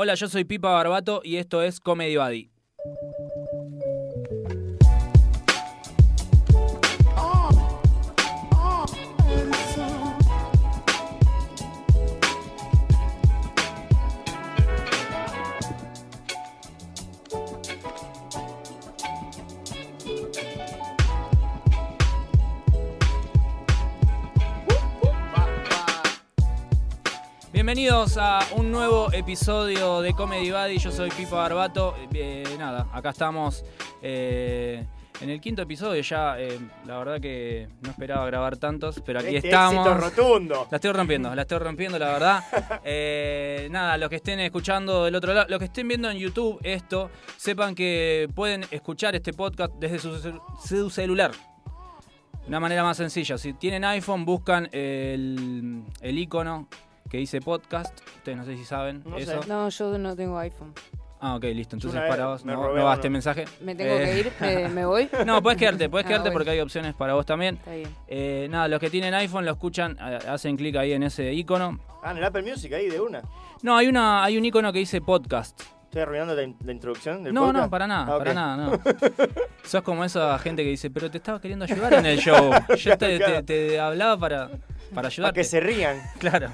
Hola, yo soy Pipa Barbato y esto es Comedy Adi. Bienvenidos a un nuevo episodio de Comedy Buddy. Yo soy Pipa Barbato. Eh, nada, acá estamos eh, en el quinto episodio ya. Eh, la verdad que no esperaba grabar tantos, pero aquí este estamos. rotundo. La estoy rompiendo, la estoy rompiendo, la verdad. nada, los que estén escuchando del otro lado, los que estén viendo en YouTube esto, sepan que pueden escuchar este podcast desde su, celular. De Una manera más sencilla. Si tienen iPhone, buscan el, el icono que dice podcast. Ustedes no sé si saben no eso. No, yo no tengo iPhone. Ah, ok, listo. Entonces para vos, no, no va este mensaje. Me tengo eh, que ir, ¿Me, voy. No, puedes quedarte, puedes ah, quedarte porque hay opciones para vos también. Está bien. Eh, nada, los que tienen iPhone lo escuchan, eh, hacen clic ahí en ese icono. Ah, en el Apple Music ahí de una. No, hay una, hay un icono que dice podcast. ¿Estoy arruinando la, introducción del no, podcast? No, para nada, ah, para nada, no. Sos como esa gente que dice, pero te estaba queriendo ayudar en el show. Yo te, hablaba para, para ayudarte. Para que se rían. Claro.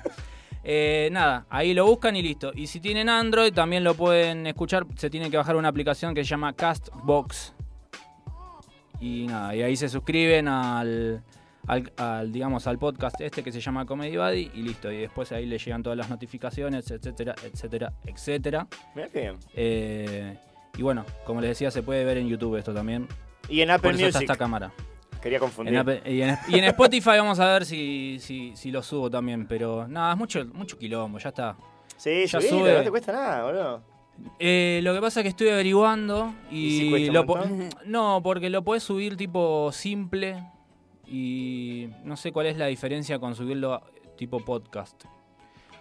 Eh, nada, ahí lo buscan y listo. Y si tienen Android, también lo pueden escuchar. Se tiene que bajar una aplicación que se llama Castbox. Y nada, y ahí se suscriben al, digamos, al podcast este que se llama Comedy Buddy y listo. Y después ahí le llegan todas las notificaciones, etcétera, etcétera, etcétera. Eh, y bueno, como les decía, se puede ver en YouTube esto también. Y en Apple Music. esta cámara. Quería confundir. y, en, Spotify vamos a ver si, si, lo subo también, pero nada, es mucho, mucho quilombo, ya está. Sí, ya subí, no te cuesta nada, boludo. Eh, lo que pasa es que estoy averiguando y, no, porque lo puedes subir tipo simple y no sé cuál es la diferencia con subirlo tipo podcast.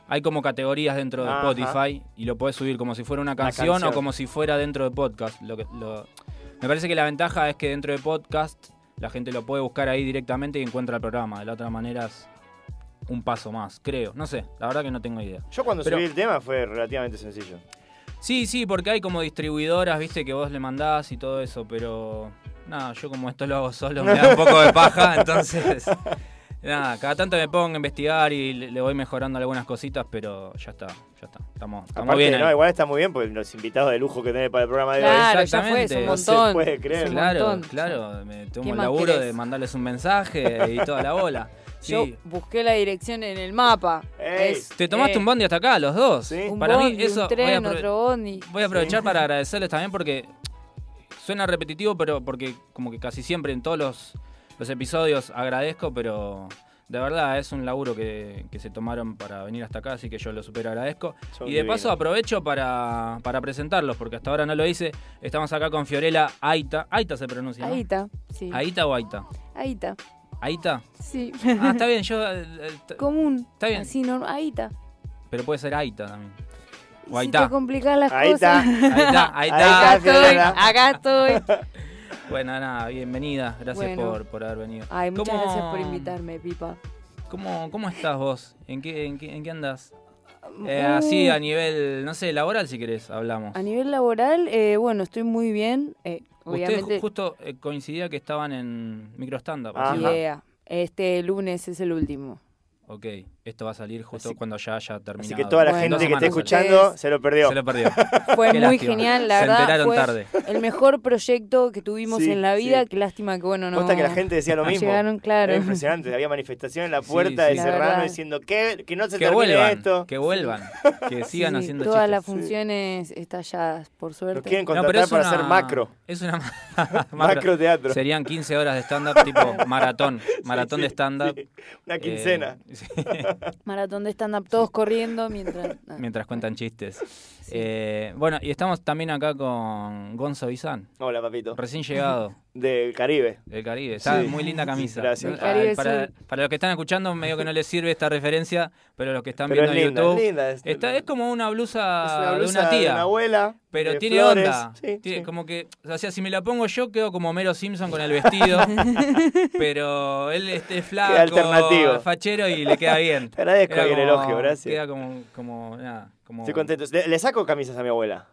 Hay como categorías dentro de Spotify y lo puedes subir como si fuera una canción, o como si fuera dentro de podcast. Me parece que la ventaja es que dentro de podcast la gente lo puede buscar ahí directamente y encuentra el programa. De la otra manera es un paso más, creo. No sé, la verdad que no tengo idea. Yo cuando subí el tema fue relativamente sencillo. Sí, sí, porque hay como distribuidoras, viste, que vos le mandás y todo eso, pero. Nada, yo como esto lo hago solo, me da un poco de paja, entonces Nada, cada tanto me pongo a investigar y le voy mejorando algunas cositas, pero ya está, ya está. Estamos, estamos bien. igual está muy bien porque los invitados de lujo que tenés para el programa de hoy. Exactamente. Ya fue, es un montón. No se puede creer. Claro, claro. Me tomo el laburo de mandarles un mensaje y toda la bola. Yo busqué la dirección en el mapa. Te tomaste eh, un bondi hasta acá, los dos. ¿Sí? Un para mí eso. Un tren, voy a, otro bondi. Voy a aprovechar para agradecerles también porque suena repetitivo, pero porque como que casi siempre en todos los los episodios. Agradezco, pero de verdad es un laburo que, se tomaron para venir hasta acá, así que yo lo super agradezco. y de paso aprovecho para, presentarlos, porque hasta ahora no lo hice. Estamos acá con Fiorella Aita. Aita se pronuncia. Aita, sí. Aita o Aita. Aita. Aita. Sí. Ah, está bien, yo... Eh, eh, Común. Está bien. Sí, no, Aita. Pero puede ser Aita también. O Aita. Si te las cosas. Está. Ahí está, ahí está. Acá estoy. Bueno, nada, bienvenida. Gracias por, por, haber venido. Ay, muchas gracias por invitarme, Pipa. ¿Cómo, cómo estás vos? ¿En qué, en qué, mm, eh, así mm. a nivel, no sé, laboral si querés, hablamos. A nivel laboral, eh, bueno, estoy muy bien. Eh, obviamente... justo eh, coincidía que estaban en MicroStandard. up Este lunes es el último. Ok. Esto va a salir justo cuando ya haya terminado. Así que toda la gente que esté escuchando se lo perdió. Se lo perdió. Fue muy genial, la verdad. Enteraron fue tarde. El mejor proyecto que tuvimos en la vida. Qué lástima que bueno no. gusta que la gente decía lo mismo. Llegaron, claro. impresionante. Había manifestación en la puerta de Serrano diciendo que, que no se que termine esto. Que vuelvan. Que sigan haciendo Todas las funciones estalladas, por suerte. Nos quieren contratar no, pero para hacer macro. Es una macro, teatro. Serían 15 horas de stand-up tipo maratón. Maratón de stand-up. Una quincena. Eh, Maratón de stand todos corriendo mientras... mientras cuentan chistes. Eh, bueno, y estamos también acá con Gonzo Bizán. Hola, papito. Recién llegado. Del Caribe. Del Caribe. Está muy linda camisa. Gracias. para, los que están escuchando, medio que no les sirve esta referencia, pero los que están viendo es en YouTube... Es, como una blusa, de una tía. una abuela. Pero tiene onda. Tiene, como que... O sea, si me la pongo yo, quedo como Mero Simpson con el vestido. pero él este, es flaco, alternativo. fachero y le queda bien. Te agradezco el elogio, gracias. Queda como, Estoy contento. Le, saco camisas a mi abuela.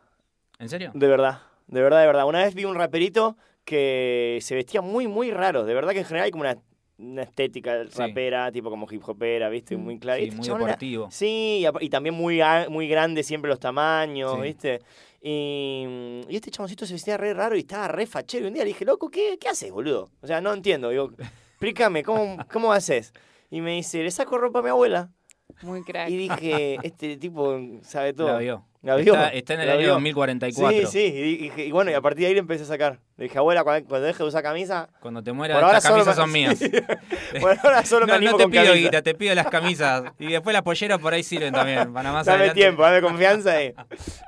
¿En serio? De verdad, de verdad, de verdad. Una vez vi un raperito que se vestía muy, muy raro. De verdad que en general hay como una, una estética rapera, tipo como hip hopera, ¿viste? Muy clara. Este muy Sí, y, también muy, muy grande siempre los tamaños, ¿viste? Y, este chaboncito se vestía re raro y estaba re fachero. Y un día le dije, loco, ¿qué, qué haces, boludo? O sea, no entiendo. Digo, explícame, ¿cómo, cómo haces? y me dice, le saco ropa a mi abuela. Muy crack. Y dije, este tipo sabe todo. La vio. Está, en el año 2044. Sí, sí. Y, bueno, y a partir de ahí le empecé a sacar. Le dije, abuela, cuando, deje de usar camisa. Cuando te mueras, las camisas son mías. Bueno, ahora solo me No te pido guita, te pido las camisas. Y después las polleras por ahí sirven también. Para más dame tiempo, dame confianza. ahí.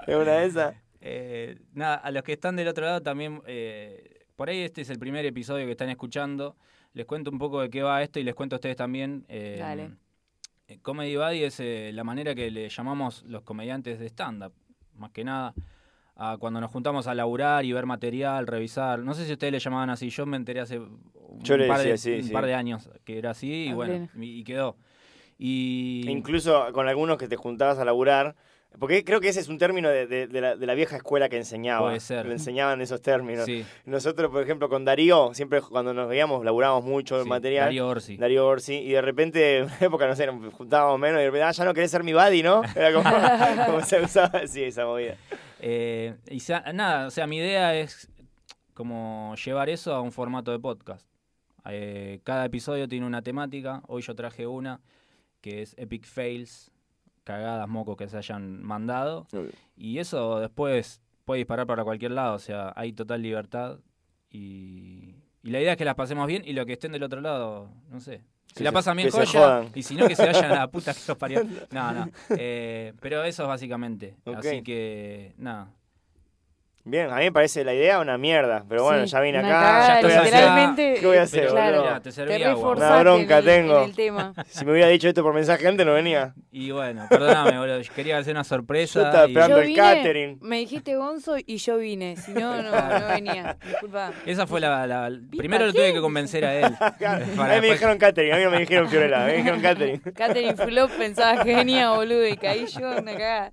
Es una de esas. Eh, nada, a los que están del otro lado también. Eh, por ahí este es el primer episodio que están escuchando. Les cuento un poco de qué va esto y les cuento a ustedes también. Eh, Dale. Eh, Comedy Buddy es eh, la manera que le llamamos los comediantes de stand-up, más que nada. cuando nos juntamos a laburar y ver material, revisar. No sé si ustedes le llamaban así, yo me enteré hace un, par, de, años que era así y bueno, y, quedó. incluso con algunos que te juntabas a laburar, porque creo que ese es un término de, la, vieja escuela que enseñaba. Puede Le enseñaban esos términos. Nosotros, por ejemplo, con Darío, siempre cuando nos veíamos, laburábamos mucho el material. Darío Orsi. Darío Orsi. Y de repente, en época, no sé, nos juntábamos menos y de repente, ah, ya no querés ser mi buddy, ¿no? Era como, se usaba sí, esa movida. Eh, y nada, o sea, mi idea es como llevar eso a un formato de podcast. Eh, cada episodio tiene una temática. Hoy yo traje una que es Epic Fails cagadas, mocos que se hayan mandado. Y eso después puede disparar para cualquier lado, o sea, hay total libertad y, la idea es que las pasemos bien y lo que estén del otro lado, no sé. Si la pasan bien, Y si no, que se vayan a la puta que los parió. No, no. Eh, pero eso es básicamente. Así que, nada. Bien, a mí me parece la idea una mierda, pero bueno, ya vine acá. ya estoy literalmente, ¿Qué voy a hacer? te serví Una bronca tengo. Si me hubiera dicho esto por mensaje antes, no venía. Y bueno, perdóname, boludo. quería hacer una sorpresa. Yo estaba esperando Me dijiste Gonzo y yo vine. Si no, no, no venía. Disculpa. Esa fue la. la, primero lo tuve que convencer a él. a mí me dijeron catering, a mí me dijeron Fiorella, me dijeron catering. catering Flop pensaba genia, boludo, y caí yo, me cagada.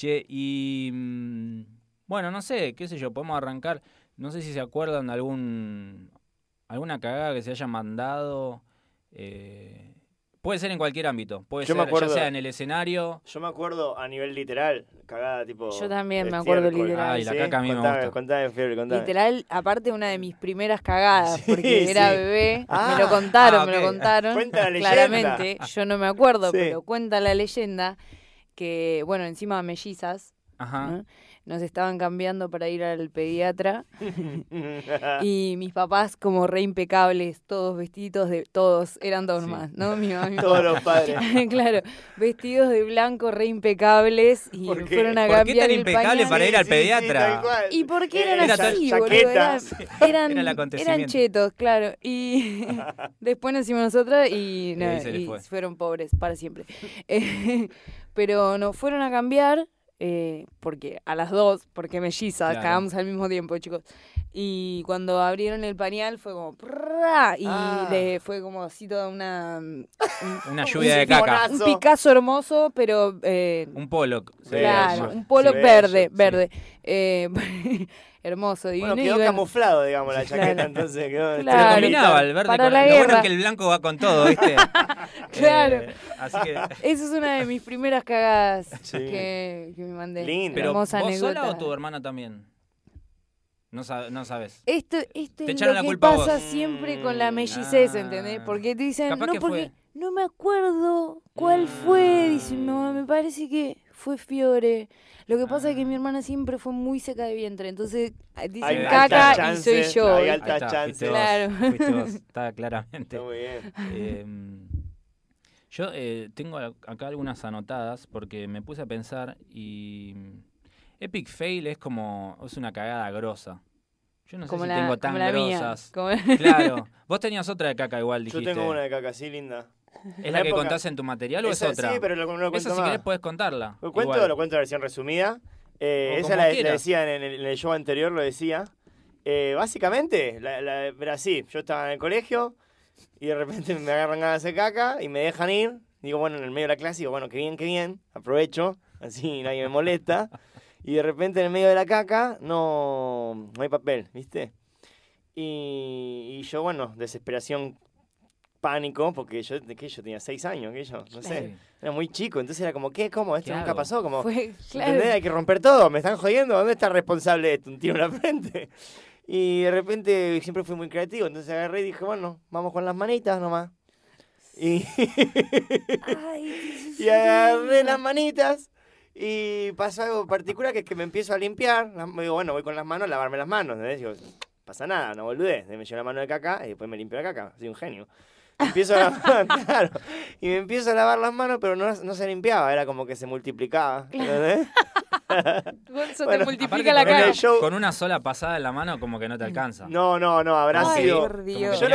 Che, y mm, bueno, no sé, qué sé yo, podemos arrancar. No sé si se acuerdan de algún, alguna cagada que se haya mandado. Eh, puede ser en cualquier ámbito. Puede ser ya sea en el escenario. Yo me acuerdo a nivel literal, cagada tipo. Yo también me acuerdo literal. Literal, aparte una de mis primeras cagadas, porque era bebé, ah. me lo contaron, me lo ah, contaron. Claramente, yo no me acuerdo, pero cuenta la leyenda que, bueno, encima mellizas. Ajá nos estaban cambiando para ir al pediatra. y mis papás, como re impecables, todos vestidos de. Todos, eran dos más, ¿no? todos los padres. claro, vestidos de blanco, re impecables. Y fueron a cambiar. ¿Por qué tan impecables para ir al pediatra? ¿Y por qué eran así, Eran, chetos, claro. Y después nacimos nosotros y, fueron pobres para siempre. Eh, pero nos fueron a cambiar eh, porque a las dos, porque melliza, acabamos cagamos al mismo tiempo, chicos. Y cuando abrieron el pañal fue como y ah. fue como así toda una una lluvia de caca. Un Picasso hermoso, pero eh, un Pollock. un Pollock verde, verde. Eh, hermoso, divino. Bueno, quedó camuflado, digamos, la chaqueta, entonces quedó... Claro, combinaba el verde Para con la Lo bueno es que el blanco va con todo, ¿viste? claro. Eh, así que... Esa es una de mis primeras cagadas que, me mandé. Lindo. Pero hermosa ¿Vos anécdota. sola o tu hermana también? No, sabes. No sabes. Esto, esto te es lo la que culpa pasa vos. siempre con la mm, mellicez, ¿entendés? Porque te dicen, no, porque no me acuerdo cuál fue. Dicen, no, me parece que fue Fiore. Lo que pasa es que mi ah. hermana siempre fue muy seca de vientre, entonces ah, dicen caca y soy yo. Hay alta está, claro. está claramente. muy bien. Em, yo eh, tengo acá algunas anotadas porque me puse a pensar y Epic Fail es como es una cagada grosa. Yo no sé la, si tengo tan grosas. Claro. Vos tenías otra de caca igual, Yo tengo una de caca, sí, linda. ¿Es la que contaste contás en tu material o es otra? Sí, pero lo, lo Esa, si puedes contarla. Lo cuento, lo cuento la versión resumida. Eh, esa la, decía en el, show anterior, lo decía. Eh, básicamente, la, era así. Yo estaba en el colegio y de repente me agarran ganas de caca y me dejan ir. Digo, bueno, en el medio de la clase, digo, bueno, qué bien, qué bien. Aprovecho, así nadie me molesta. Y de repente en el medio de la caca no, hay papel, ¿viste? Y, y yo, bueno, desesperación pánico, porque yo, que yo tenía seis años, que yo, no sé, era muy chico, entonces era como, ¿qué? ¿Cómo? Esto nunca pasó, como, Hay que romper todo, me están jodiendo, ¿dónde está responsable de esto? Un tiro en la frente. Y de repente siempre fui muy creativo, entonces agarré y dije, bueno, vamos con las manitas nomás. Y, agarré las manitas y pasó algo particular que es que me empiezo a limpiar, me digo, bueno, voy con las manos a lavarme las manos, pasa nada, no boludez, me llevo la mano de caca y después me limpio la caca, soy un genio empiezo a lavar, claro, y me empiezo a lavar las manos, pero no, se limpiaba, era como que se multiplicaba. multiplica la cara. Con una sola pasada en la mano como que no te mm. alcanza. No, no, no, habrá sido. Yo lo que, no sé,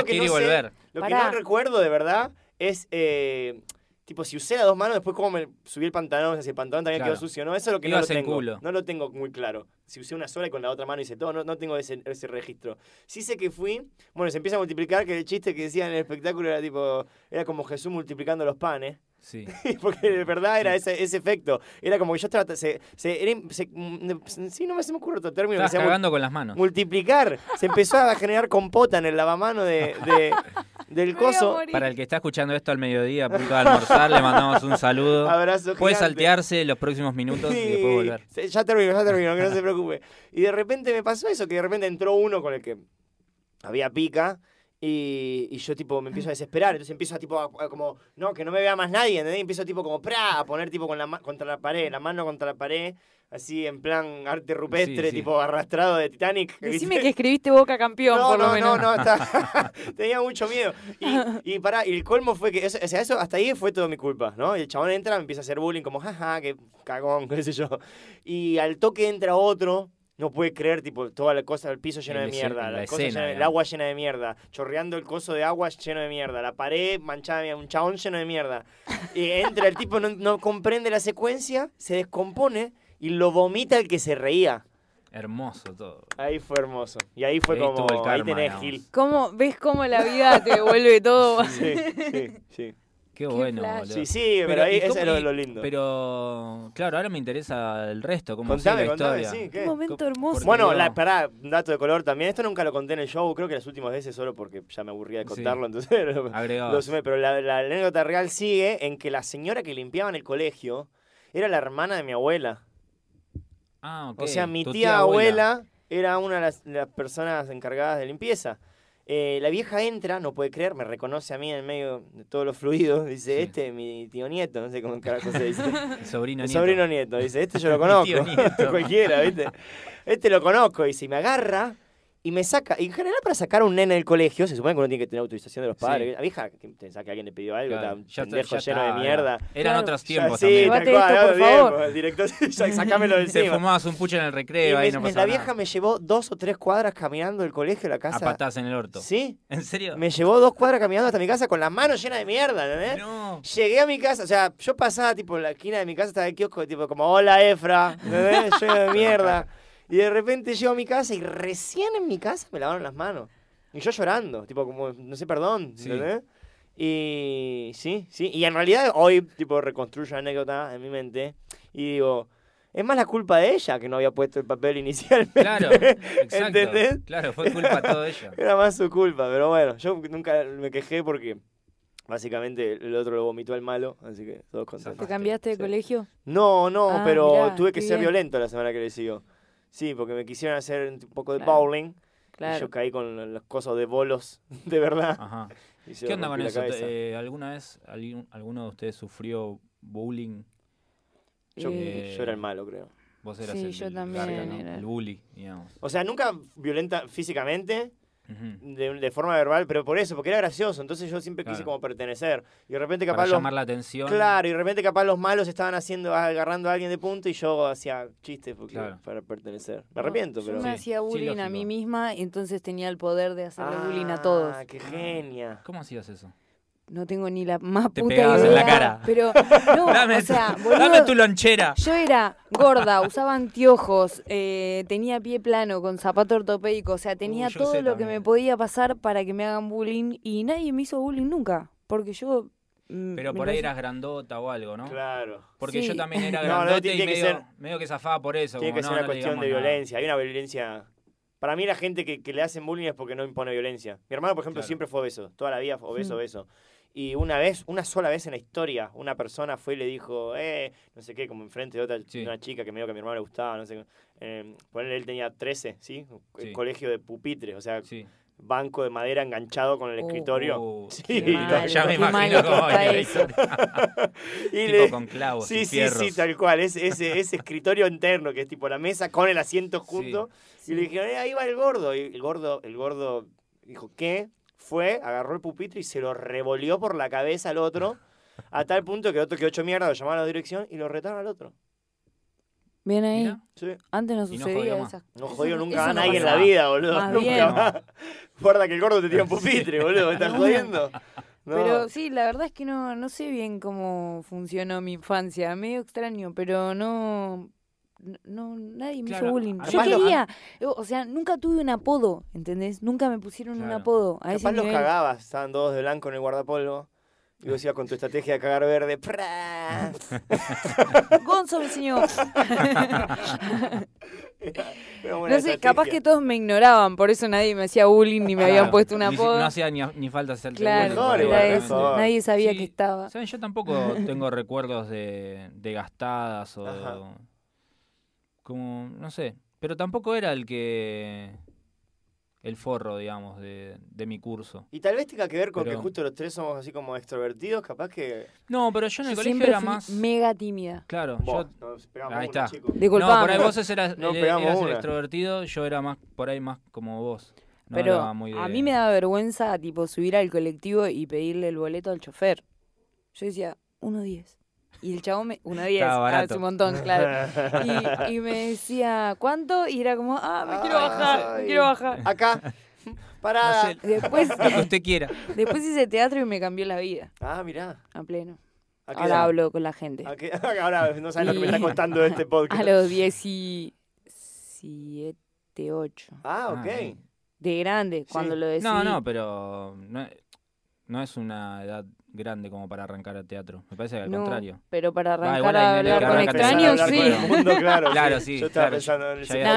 lo que no recuerdo de verdad es eh, Tipo, si usé las dos manos, después cómo me subí el pantalón, o sea, si el pantalón también quedó sucio, ¿no? Eso es lo que no lo tengo. No lo tengo muy claro. Si usé una sola y con la otra mano hice todo, no, no tengo ese, ese, registro. Sí sé que fui, bueno, se empieza a multiplicar, que el chiste que decían en el espectáculo era tipo, era como Jesús multiplicando los panes. Porque de verdad era ese, efecto. Era como que yo estaba. Se, se, mm, sí, no me, se me ocurre otro término. estás con las manos. Multiplicar. Se empezó a generar compota en el lavamano de, del coso. Para el que está escuchando esto al mediodía, a punto de almorzar, le mandamos un saludo. Abrazo Puede saltearse los próximos minutos y después volver. Ya termino, ya termino, que no se preocupe. Y de repente me pasó eso, que de repente entró uno con el que había pica. Y, yo tipo me empiezo a desesperar, entonces empiezo a tipo como, no, que no me vea más nadie, ¿entendés? empiezo tipo como, pra, a poner tipo con la contra la pared, la mano contra la pared, así en plan arte rupestre, tipo arrastrado de Titanic. Decime que escribiste Boca Campeón, no, por no, lo menos. No, no, no, tenía mucho miedo. Y, y pará, y el colmo fue que, eso, o sea, eso hasta ahí fue todo mi culpa, ¿no? Y el chabón entra, me empieza a hacer bullying como, jaja, ja, qué cagón, qué sé yo. Y al toque entra otro no puede creer, tipo, toda la cosa, el piso lleno de mierda, el agua llena de mierda, chorreando el coso de agua lleno de mierda, la pared manchada de un chabón lleno de mierda. Y entra, el tipo no, comprende la secuencia, se descompone y lo vomita el que se reía. Hermoso todo. Ahí fue hermoso. Y ahí fue como, ahí tenés Gil. ¿Ves cómo la vida te devuelve todo? sí, sí, sí. Qué, bueno, Sí, sí, pero, ahí es lo, lindo. Pero, claro, ahora me interesa el resto, como contame, la contame, Un momento hermoso. Bueno, la, pará, dato de color también. Esto nunca lo conté en el show, creo que las últimas veces solo porque ya me aburría de contarlo, entonces Pero la, anécdota real sigue en que la señora que limpiaba en el colegio era la hermana de mi abuela. Ah, ok. O sea, mi tía, abuela, era una de las personas encargadas de limpieza. Eh, la vieja entra, no puede creer, me reconoce a mí en medio de todos los fluidos. Dice, este este mi tío nieto, no sé cómo carajo se dice. sobrino nieto. Sobrino nieto. Dice, este yo lo conozco. Cualquiera, ¿viste? Este lo conozco. Y si me agarra y me saca, en general para sacar a un nene del colegio, se supone que uno tiene que tener autorización de los padres. La vieja que que alguien le pidió algo, claro. tan pendejo lleno de mierda. Eran otros tiempos también. por favor. director, sacámelo del Te fumabas un pucho en el recreo, La vieja me llevó dos o tres cuadras caminando del colegio a la casa. A patadas en el orto. ¿Sí? ¿En serio? Me llevó dos cuadras caminando hasta mi casa con las manos llenas de mierda, No. Llegué a mi casa, o sea, yo pasaba tipo en la esquina de mi casa, estaba el kiosco, tipo como, hola Efra, Lleno de mierda. Y de repente llego a mi casa y recién en mi casa me lavaron las manos. Y yo llorando, tipo, como, no sé, perdón, Y sí, sí. Y en realidad hoy, tipo, reconstruyo anécdota en mi mente y digo, es más la culpa de ella que no había puesto el papel inicialmente. Claro, exacto. ¿Entendés? Claro, fue culpa todo ella. Era más su culpa, pero bueno, yo nunca me quejé porque básicamente el otro lo vomitó al malo, así que todos contentos. ¿Te cambiaste de colegio? No, no, ah, pero tuve que ser violento la semana que le siguió. Sí, porque me quisieron hacer un poco de bowling. Claro. Y yo caí con los cosas de bolos, de verdad. Ajá. ¿Qué onda con eso? Eh, ¿Alguna vez alguno de ustedes sufrió bowling? Eh, yo, era el malo, creo. Vos eras sí, yo también era. el bully, digamos. O sea, nunca violenta físicamente, de, forma verbal, pero por eso, porque era gracioso, entonces yo siempre quise como pertenecer. Y de repente capaz... Para llamar la atención. Claro, y de repente capaz los malos estaban haciendo, agarrando a alguien de punto y yo hacía chistes para pertenecer. Me arrepiento, pero... Yo me hacía bullying a mí misma, y entonces tenía el poder de hacer bullying a todos. Ah, ¡Qué genia! ¿Cómo hacías eso? no tengo ni la más Te puta en la cara. Pero no, o sea, dame tu lonchera. Yo era gorda, usaba anteojos, eh, tenía pie plano con zapato ortopédico, o sea, tenía todo lo que me podía pasar para que me hagan bullying y nadie me hizo bullying nunca, porque yo mm, pero por ahí eras grandota o algo, ¿no? Claro. Porque yo también era grandota no, no, y medio, que zafaba por eso. Tiene que ser una cuestión de violencia. Hay una violencia... Para mí la gente que, le hacen bullying es porque no impone violencia. Mi hermano, por ejemplo, siempre fue obeso. Toda la vida mm. obeso, obeso. Y una vez, una sola vez en la historia, una persona fue y le dijo, eh, no sé qué, como enfrente de otra una chica que me dijo que a mi hermano le gustaba, no sé qué. Eh, él tenía 13, ¿sí? El colegio de pupitres, o sea, banco de madera enganchado con el oh, escritorio. Oh, sí, ya me imagino cómo eso. y tipo con clavos. Sí, sí, sí, tal cual. Es, ese, ese escritorio interno que es tipo la mesa con el asiento junto. y le dijeron, eh, ahí va el gordo. Y el gordo, el gordo dijo, ¿qué? fue, agarró el pupitre y se lo revolvió por la cabeza al otro, a tal punto que el otro quedó hecho mierda, lo llamaron a la dirección y lo retaron al otro. Bien ahí. Sí. Antes no sucedía no No jodió nunca a nadie en la vida, boludo. nunca más. Guarda que el gordo te tira un pupitre, boludo. Me estás jodiendo. Pero sí, la verdad es que no, no sé bien cómo funcionó mi infancia. Medio extraño, pero no no, nadie me hizo bullying. Yo quería, eh, o sea, nunca tuve un apodo, ¿entendés? Nunca me pusieron un apodo. A capaz los cagabas, estaban todos de blanco en el guardapolvo. Y vos ibas con tu estrategia de cagar verde. Gonzo me enseñó. no sé, capaz que todos me ignoraban, por eso nadie me hacía bullying ni me habían puesto un apodo. No hacía ni, falta hacer Nadie sabía que estaba. ¿saben? Yo tampoco tengo recuerdos de, gastadas o... Como, no sé. Pero tampoco era el que. el forro, digamos, de, de mi curso. Y tal vez tenga que ver con que justo los tres somos así como extrovertidos, capaz que. No, pero yo en el colegio era más. mega tímida. Claro, yo. ahí está. No, por ahí vos eras, eh, el extrovertido, yo era más por ahí más como vos. pero a mí me daba vergüenza, tipo, subir al colectivo y pedirle el boleto al chofer. Yo decía, uno diez. Y el chavo me, una diez, hace ah, un montón, claro. Y, me decía, ¿cuánto? Y era como, ah, me ah, quiero bajar, me quiero bajar. Acá. Parada. después, usted quiera. Después hice teatro y me cambió la vida. Ah, mirá. A pleno. ahora hablo con la gente. Ahora no sabes lo que me está contando este podcast. A los 17, 8. Ah, ok. Ah, de grande, cuando lo decía No, no, pero no es una edad grande como para arrancar al teatro. Me parece que al contrario. Pero para arrancar a hablar con extraños, sí. claro, sí. Yo estaba pensando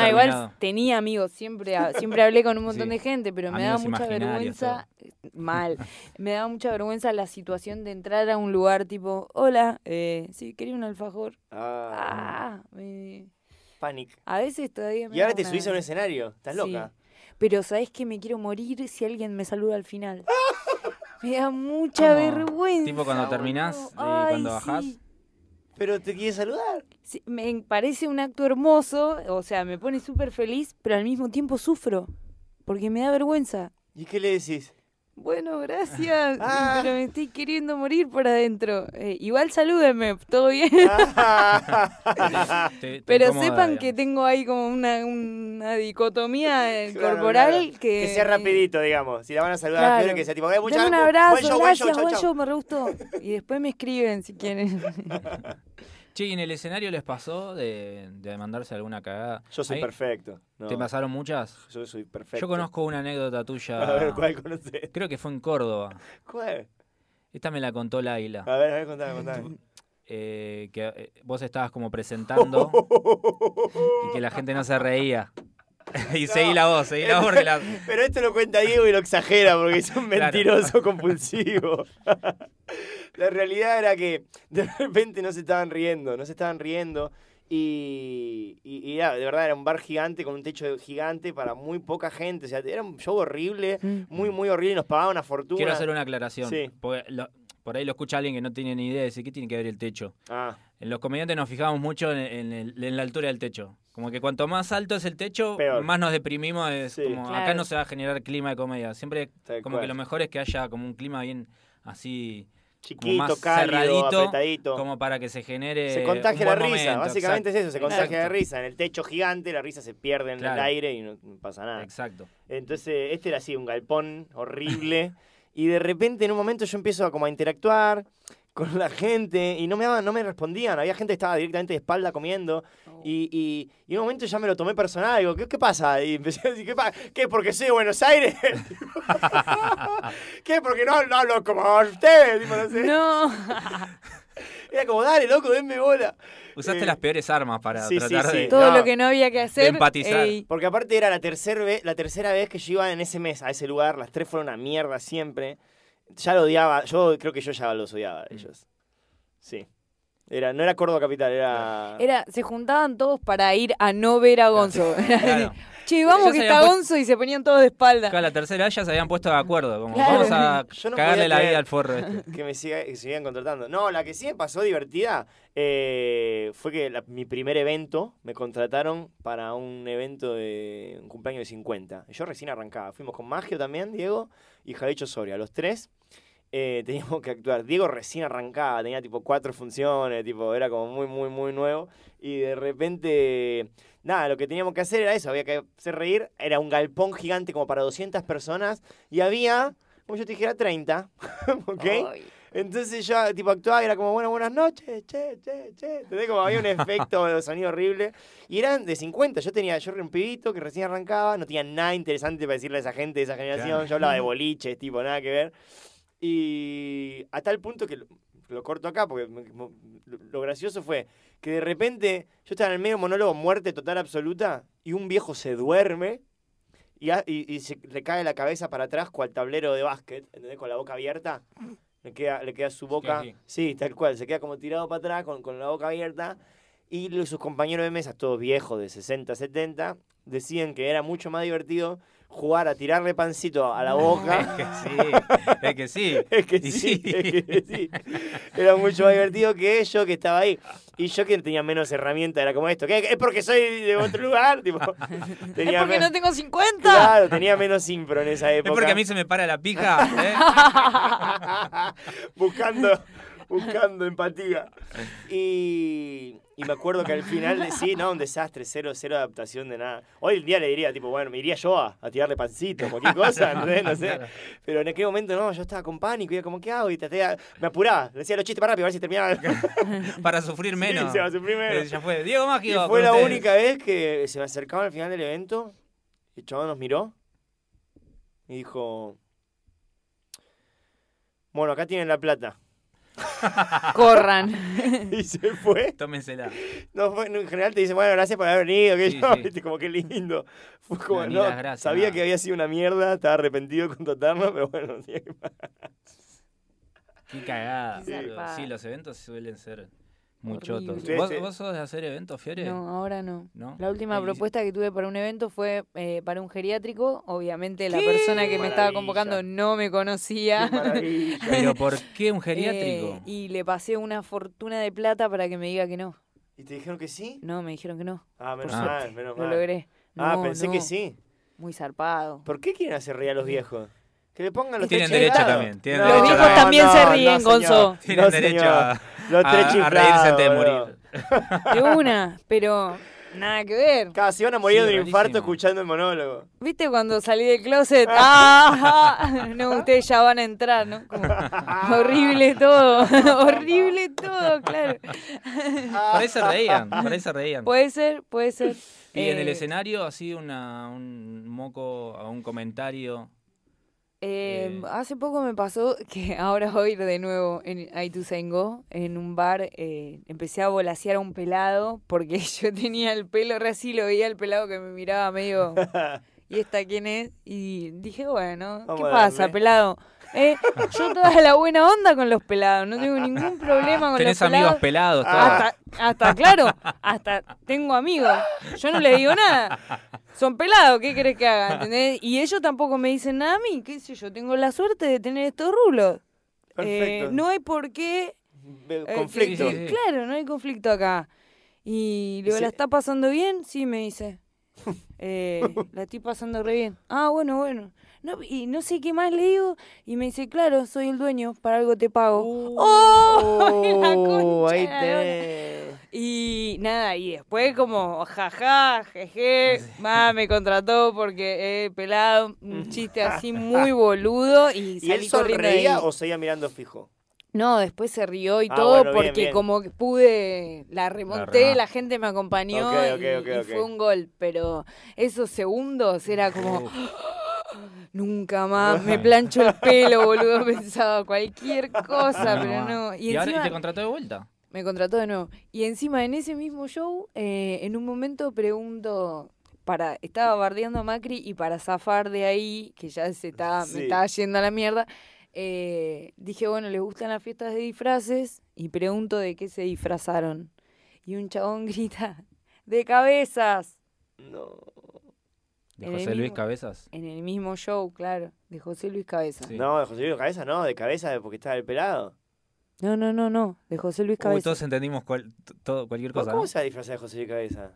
igual tenía amigos, siempre, siempre hablé con un montón de gente, pero me daba mucha vergüenza. Mal. me daba mucha vergüenza la situación de entrar a un lugar tipo, hola, eh, sí, quería un alfajor. Ah. ah Panic. A veces todavía me. Y ahora te subís a un escenario, estás loca. Pero sabes que me quiero morir si alguien me saluda al final. Me da mucha vergüenza. Tipo cuando terminás y cuando bajás. Pero te quiere saludar. me parece un acto hermoso, o sea, me pone súper feliz, pero al mismo tiempo sufro, porque me da vergüenza. ¿Y qué le decís? Bueno, gracias, ah. pero me estoy queriendo morir por adentro. Eh, igual salúdenme, todo bien. Ah. pero sepan que tengo ahí como una, una dicotomía eh, corporal que... Que sea rapidito, digamos. Si la van a saludar claro. que sea tipo... Eh, un abrazo, gracias, buen show, me re gustó. Y después me escriben si quieren. Che, ¿y en el escenario les pasó de, de mandarse alguna cagada? Yo soy perfecto. ¿Te pasaron muchas? Yo soy perfecto. Yo conozco una anécdota tuya. A ver, ¿cuál conoces? Creo que fue en Córdoba. ¿Cuál? Esta me la contó Laila. A ver, a ver, contame, contame. Eh, que eh, vos estabas como presentando y que la gente no se reía. y seguí la voz, seguí la voz. La... Pero esto lo cuenta Diego y lo exagera porque es un mentiroso compulsivo. la realidad era que de repente no se estaban riendo, no se estaban riendo. Y, de verdad era un bar gigante con un techo gigante para muy poca gente. O sea, era un show horrible, mm. muy, muy horrible. y Nos pagaban una fortuna. Quiero hacer una aclaración. por ahí lo escucha alguien que no tiene ni idea de qué tiene que ver el techo. Ah en los comediantes nos fijamos mucho en, la altura del techo. Como que cuanto más alto es el techo, más nos deprimimos. Acá no se va a generar clima de comedia. Siempre como que lo mejor es que haya como un clima bien así... Chiquito, cálido, apretadito. Como para que se genere Se contagia la risa, básicamente es eso, se contagia la risa. En el techo gigante la risa se pierde en el aire y no, pasa nada. Exacto. Entonces, este era así, un galpón horrible. y de repente en un momento yo empiezo como a interactuar con la gente y no me, no me respondían. Había gente que estaba directamente de espalda comiendo. Y, oh. un momento ya me lo tomé personal. Digo, ¿qué, pasa? Y empecé a decir, ¿qué pasa? ¿Qué? ¿Porque soy de Buenos Aires? ¿Qué? ¿Porque no, hablo como ustedes? no. Era como, dale, loco, denme bola. Usaste eh, las peores armas para tratar sí, sí. Todo lo que no había que hacer. empatizar. Porque aparte era la, la tercera vez que yo iba en ese mes a ese lugar. Las tres fueron una mierda siempre. Ya lo odiaba, yo creo que yo ya los odiaba mm. ellos. Sí. Era, no era Córdoba Capital, era... era... Se juntaban todos para ir a no ver a Gonzo. Che, vamos que está Gonzo y se ponían todos de espalda. Acá la tercera ya se habían puesto de acuerdo. vamos a cagarle la vida al forro. Este. Que me sigan contratando. No, la que sí me pasó divertida eh, fue que mi primer evento me contrataron para un evento de un cumpleaños de 50. Yo recién arrancaba. Fuimos con Magio también, Diego, y Javicho Soria, los tres. Eh, teníamos que actuar. Diego recién arrancaba, tenía tipo cuatro funciones, tipo, era como muy, muy, muy nuevo. Y de repente, nada, lo que teníamos que hacer era eso, había que hacer reír. Era un galpón gigante como para 200 personas y había, como yo te dijera, 30, ¿ok? Entonces yo, tipo, actuaba y era como, bueno, buenas noches, che, che, che. Entonces, como había un efecto de sonido horrible. Y eran de 50. Yo tenía, yo era un pibito que recién arrancaba, no tenía nada interesante para decirle a esa gente de esa generación. Yo hablaba de boliches, tipo, nada que ver. Y a tal punto que lo, corto acá, porque lo, gracioso fue que de repente yo estaba en el medio monólogo, muerte total absoluta, y un viejo se duerme y, se le cae la cabeza para atrás cual tablero de básquet, ¿entendés? Con la boca abierta. Le queda, le queda su boca. Sí, tal cual, se queda como tirado para atrás con, con la boca abierta. Y sus compañeros de mesa, todos viejos de 60, 70, decían que era mucho más divertido jugar a tirarle pancito a la boca. es que sí, es que sí. es que sí, sí. Era mucho más divertido que yo que estaba ahí. Y yo que tenía menos herramientas, era como esto. ¿Es porque soy de otro lugar? Tipo, ¿Es porque no tengo 50? Claro, tenía menos impro en esa época. ¿Es porque a mí se me para la pija? ¿eh? Buscando buscando empatía. Y, me acuerdo que al final, sí, no, un desastre, cero, cero adaptación de nada. Hoy el día le diría, tipo, bueno, me iría yo a, tirarle pancito, cualquier cosa, no, sé. Pero en aquel momento, no, yo estaba con pánico, y como, ¿qué hago? Y me apuraba, decía los chistes para rápido, a ver si terminaba. para sufrir menos. Eh, fue, Diego fue la única vez que se me acercaba al final del evento, el chaval nos miró, y dijo, bueno, acá tienen la plata. Corran. y se fue. Tómensela. No fue, en general te dicen, bueno, gracias por haber venido, como que lindo. Fue como, no, sabía que había sido una mierda, estaba arrepentido de contratarnos, pero bueno, no tiene que más. Qué cagada. sí, los eventos suelen ser muy ¿Vos, sos de hacer eventos, Fiore? No, ahora no. La última propuesta que tuve para un evento fue eh, para un geriátrico. Obviamente la persona que me estaba convocando no me conocía. ¿Pero por qué un eh, geriátrico? y le pasé una fortuna de plata para que me diga que no. ¿Y te dijeron que sí? No, me dijeron que no. Ah, menos mal, menos mal. Lo logré. ah, pensé que sí. Muy zarpado. ¿por qué quieren hacer reír a los viejos? Que le pongan los Tienen derecho también. los viejos también se ríen, Gonzo. Tienen derecho a... Los tres chiflados. antes de morir. De una, pero nada que ver. Casi van a morir de un infarto escuchando el monólogo. ¿Viste cuando salí del closet? Ah, no, ustedes ya van a entrar, ¿no? horrible todo. horrible todo, claro. Por eso reían, por reían. Puede ser, puede ser. Y en el eh, escenario, así una, un moco a un comentario eh, em, hace poco me pasó que ahora voy a de nuevo en sengo, en un bar, eh, empecé a volasear a un pelado porque yo tenía el pelo, re así lo veía el pelado que me miraba medio, ¿y esta quién es? Y dije, bueno, ¿qué pasa, pelado? Eh, yo toda la buena onda con los pelados, no tengo ningún problema con los pelados. Tenés amigos pelados, hasta, hasta, claro, hasta tengo amigos. Yo no les digo nada. Son pelados, ¿qué crees que hagan? Y ellos tampoco me dicen nada a mí, qué sé yo, tengo la suerte de tener estos rulos. Eh, no hay por qué... Eh, conflicto. Eh, claro, no hay conflicto acá. Y ¿la está pasando bien? Sí, me dice. la estoy pasando re bien. Ah, bueno, bueno no, y no sé qué más le digo. Y me dice, claro, soy el dueño, para algo te pago. Uh. ¡Oh! la oh, te... Y nada, y después como, jaja, jeje, ma, me contrató porque he pelado un mm. chiste así muy boludo y ¿Y él sonreía o seguía mirando fijo? No, después se rió y ah, todo porque como pude, la remonté, la, gente me acompañó y, fue un gol, pero esos segundos era como... nunca más me plancho el pelo, boludo, pensaba cualquier cosa, pero no. Y, te contrató de vuelta. Me contrató de nuevo. Y encima en ese mismo show, eh, en un momento pregunto, para, estaba bardeando a Macri y para zafar de ahí, que ya se me estaba yendo a la mierda, eh, dije, bueno, les gustan las fiestas de disfraces y pregunto de qué se disfrazaron. Y un chabón grita, de cabezas. No. De José Luis Cabezas. En el mismo show, claro, de José Luis Cabezas. No, de José Luis Cabezas no, de cabeza porque estaba el pelado. No, no, no, no, de José Luis Cabezas. todos entendimos todo, cualquier cosa. ¿Cómo se se disfrazado de José Luis Cabezas?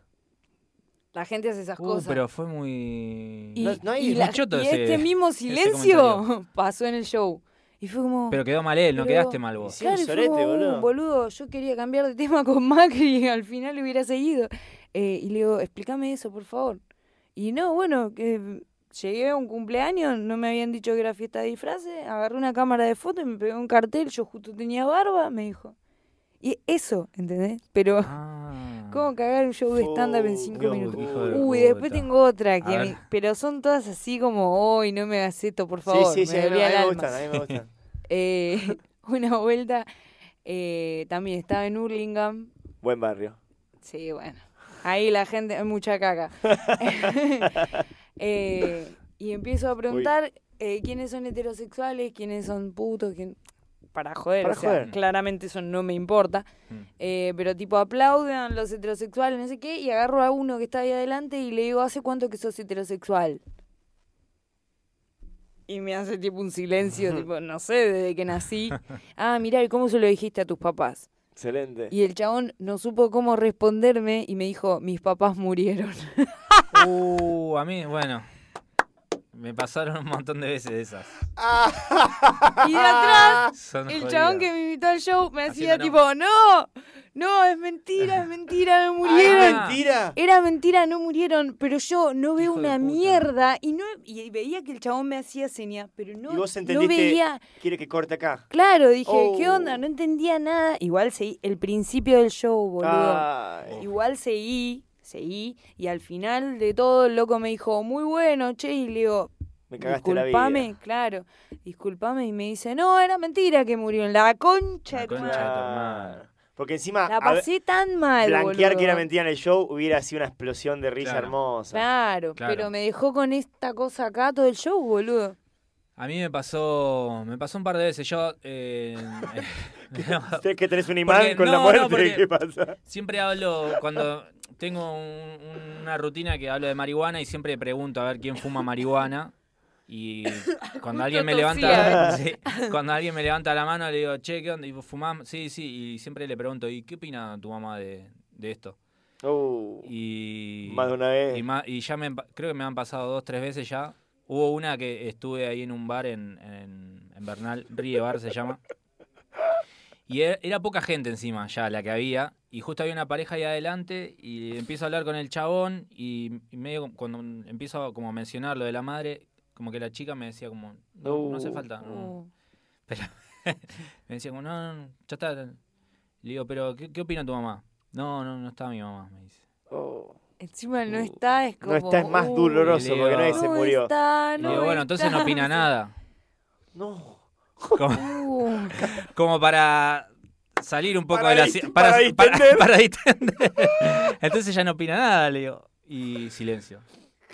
La gente hace esas uh, cosas. Pero fue muy. Y, este mismo silencio pasó en el show. Y fue como. Pero quedó mal él, no quedaste mal vos. Claro, uh, boludo. yo quería cambiar de tema con Macri y al final hubiera seguido. Eh, y le digo, explícame eso, por favor. Y no, bueno, que llegué a un cumpleaños, no me habían dicho que era fiesta de disfraces, agarré una cámara de foto y me pegó un cartel, yo justo tenía barba, me dijo. Y eso, ¿entendés? Pero, ah. ¿cómo cagar un show de stand-up en cinco minutos? Uy, después tengo otra, que pero son todas así como, hoy no me hagas esto, por favor. me gustan, eh, una vuelta, eh, también estaba en Hurlingham. Buen barrio. Sí, bueno. Ahí la gente, mucha caca. Eh, y empiezo a preguntar eh, quiénes son heterosexuales, quiénes son putos, quién... para joder, claramente eso no me importa. Mm. Eh, pero tipo aplaudan los heterosexuales, no sé qué, y agarro a uno que está ahí adelante y le digo, ¿hace cuánto que sos heterosexual? Y me hace tipo un silencio, tipo, no sé, desde que nací. Ah, mirá, ¿y cómo se lo dijiste a tus papás? Excelente. Y el chabón no supo cómo responderme y me dijo, mis papás murieron. Uh, a mí, bueno. Me pasaron un montón de veces esas. y de atrás, el chabón que me invitó al show me decía tipo, no, no, es mentira, es mentira, no ah, murieron. mentira? Era mentira, no murieron, pero yo no veo una mierda. Y no veía que el chabón me hacía señas, pero no, Y no veía. quiere que corte acá. Claro, dije, ¿qué oh. onda? No entendía nada. Igual seguí, el principio del show, boludo. Igual seguí, seguí, y al final de todo el loco me dijo, muy bueno, che, y le digo, me disculpame, claro. Disculpame. Y me dice, no, era mentira que murió en la concha, de tu Porque encima. La pasé tan mal. Blanquear que era mentira en el show hubiera sido una explosión de risa hermosa. Claro, pero me dejó con esta cosa acá todo el show, boludo. A mí me pasó, me pasó un par de veces. Yo. Eh, que tenés un imán con la muerte? ¿Qué pasa? Siempre hablo cuando tengo una rutina que hablo de marihuana y siempre pregunto a ver quién fuma marihuana. Y cuando alguien me levanta, cuando alguien me levanta la mano le digo, che, ¿qué onda? Y fumamos, sí, sí, y siempre le pregunto, ¿y qué opina tu mamá de, esto? Uh, y más de una vez. Y, ya me, creo que me han pasado dos, tres veces ya. Hubo una que estuve ahí en un bar en, Bernal, Riebar se llama. Y e, era, poca gente encima ya la que había. Y justo había una pareja ahí adelante y empiezo a hablar con el chabón y, medio cuando empiezo como a mencionar lo de la madre, como que la chica me decía como, no, hace uh, falta. Uh. me decía como, no, no, ya está. Le digo, pero ¿qué, opina tu mamá? No, no, no está mi mamá, me dice. Oh. Encima no uh. está, es como... No está, es más doloroso, porque nadie no se murió. Está, no digo, bueno, entonces no opina nada. No. Como, para salir un poco de la... para, para, para, para distender. entonces ya no opina nada, le digo. Y silencio.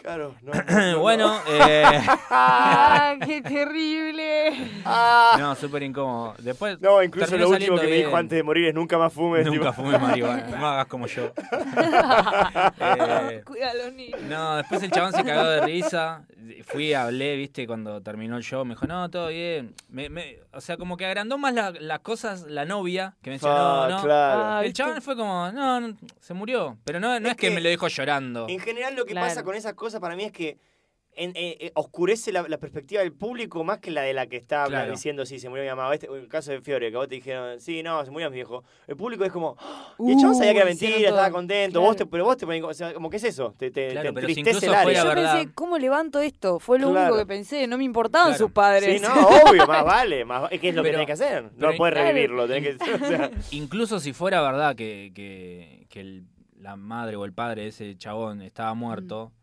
Claro, bueno, eh... ¡Qué terrible! Ah. No, súper incómodo. Después no, incluso lo último que me dijo antes de morir es nunca más fumes. Nunca fumes marihuana, no hagas como yo. eh... Cuida No, después el chabón se cagó de risa. Fui, hablé, viste, cuando terminó el show. Me dijo, no, todo bien. O sea, como que agrandó más las cosas la novia que me ah, ¿no? Claro. Ah, el chabón fue como, no, se murió. Pero no, no es, que, me lo dijo llorando. En general lo que pasa con esas cosas para mí es que eh, eh, oscurece la, perspectiva del público más que la de la que está diciendo, sí, se murió mi amado. Este, el caso de Fiore, que vos te dijeron, sí, no, se murió mi viejo. El público es como, ah", y el chabón sabía que era uh, mentira, estaba contento, vos pero vos te como, que es eso? Te, entristece el área. Yo pensé, ¿cómo levanto esto? Fue lo único que pensé, no me importaban sus padres. Sí, no, obvio, más vale, más que es lo que tenés que hacer. No puedes revivirlo, Incluso si fuera verdad que, que, la madre o el padre de ese chabón estaba muerto. Mm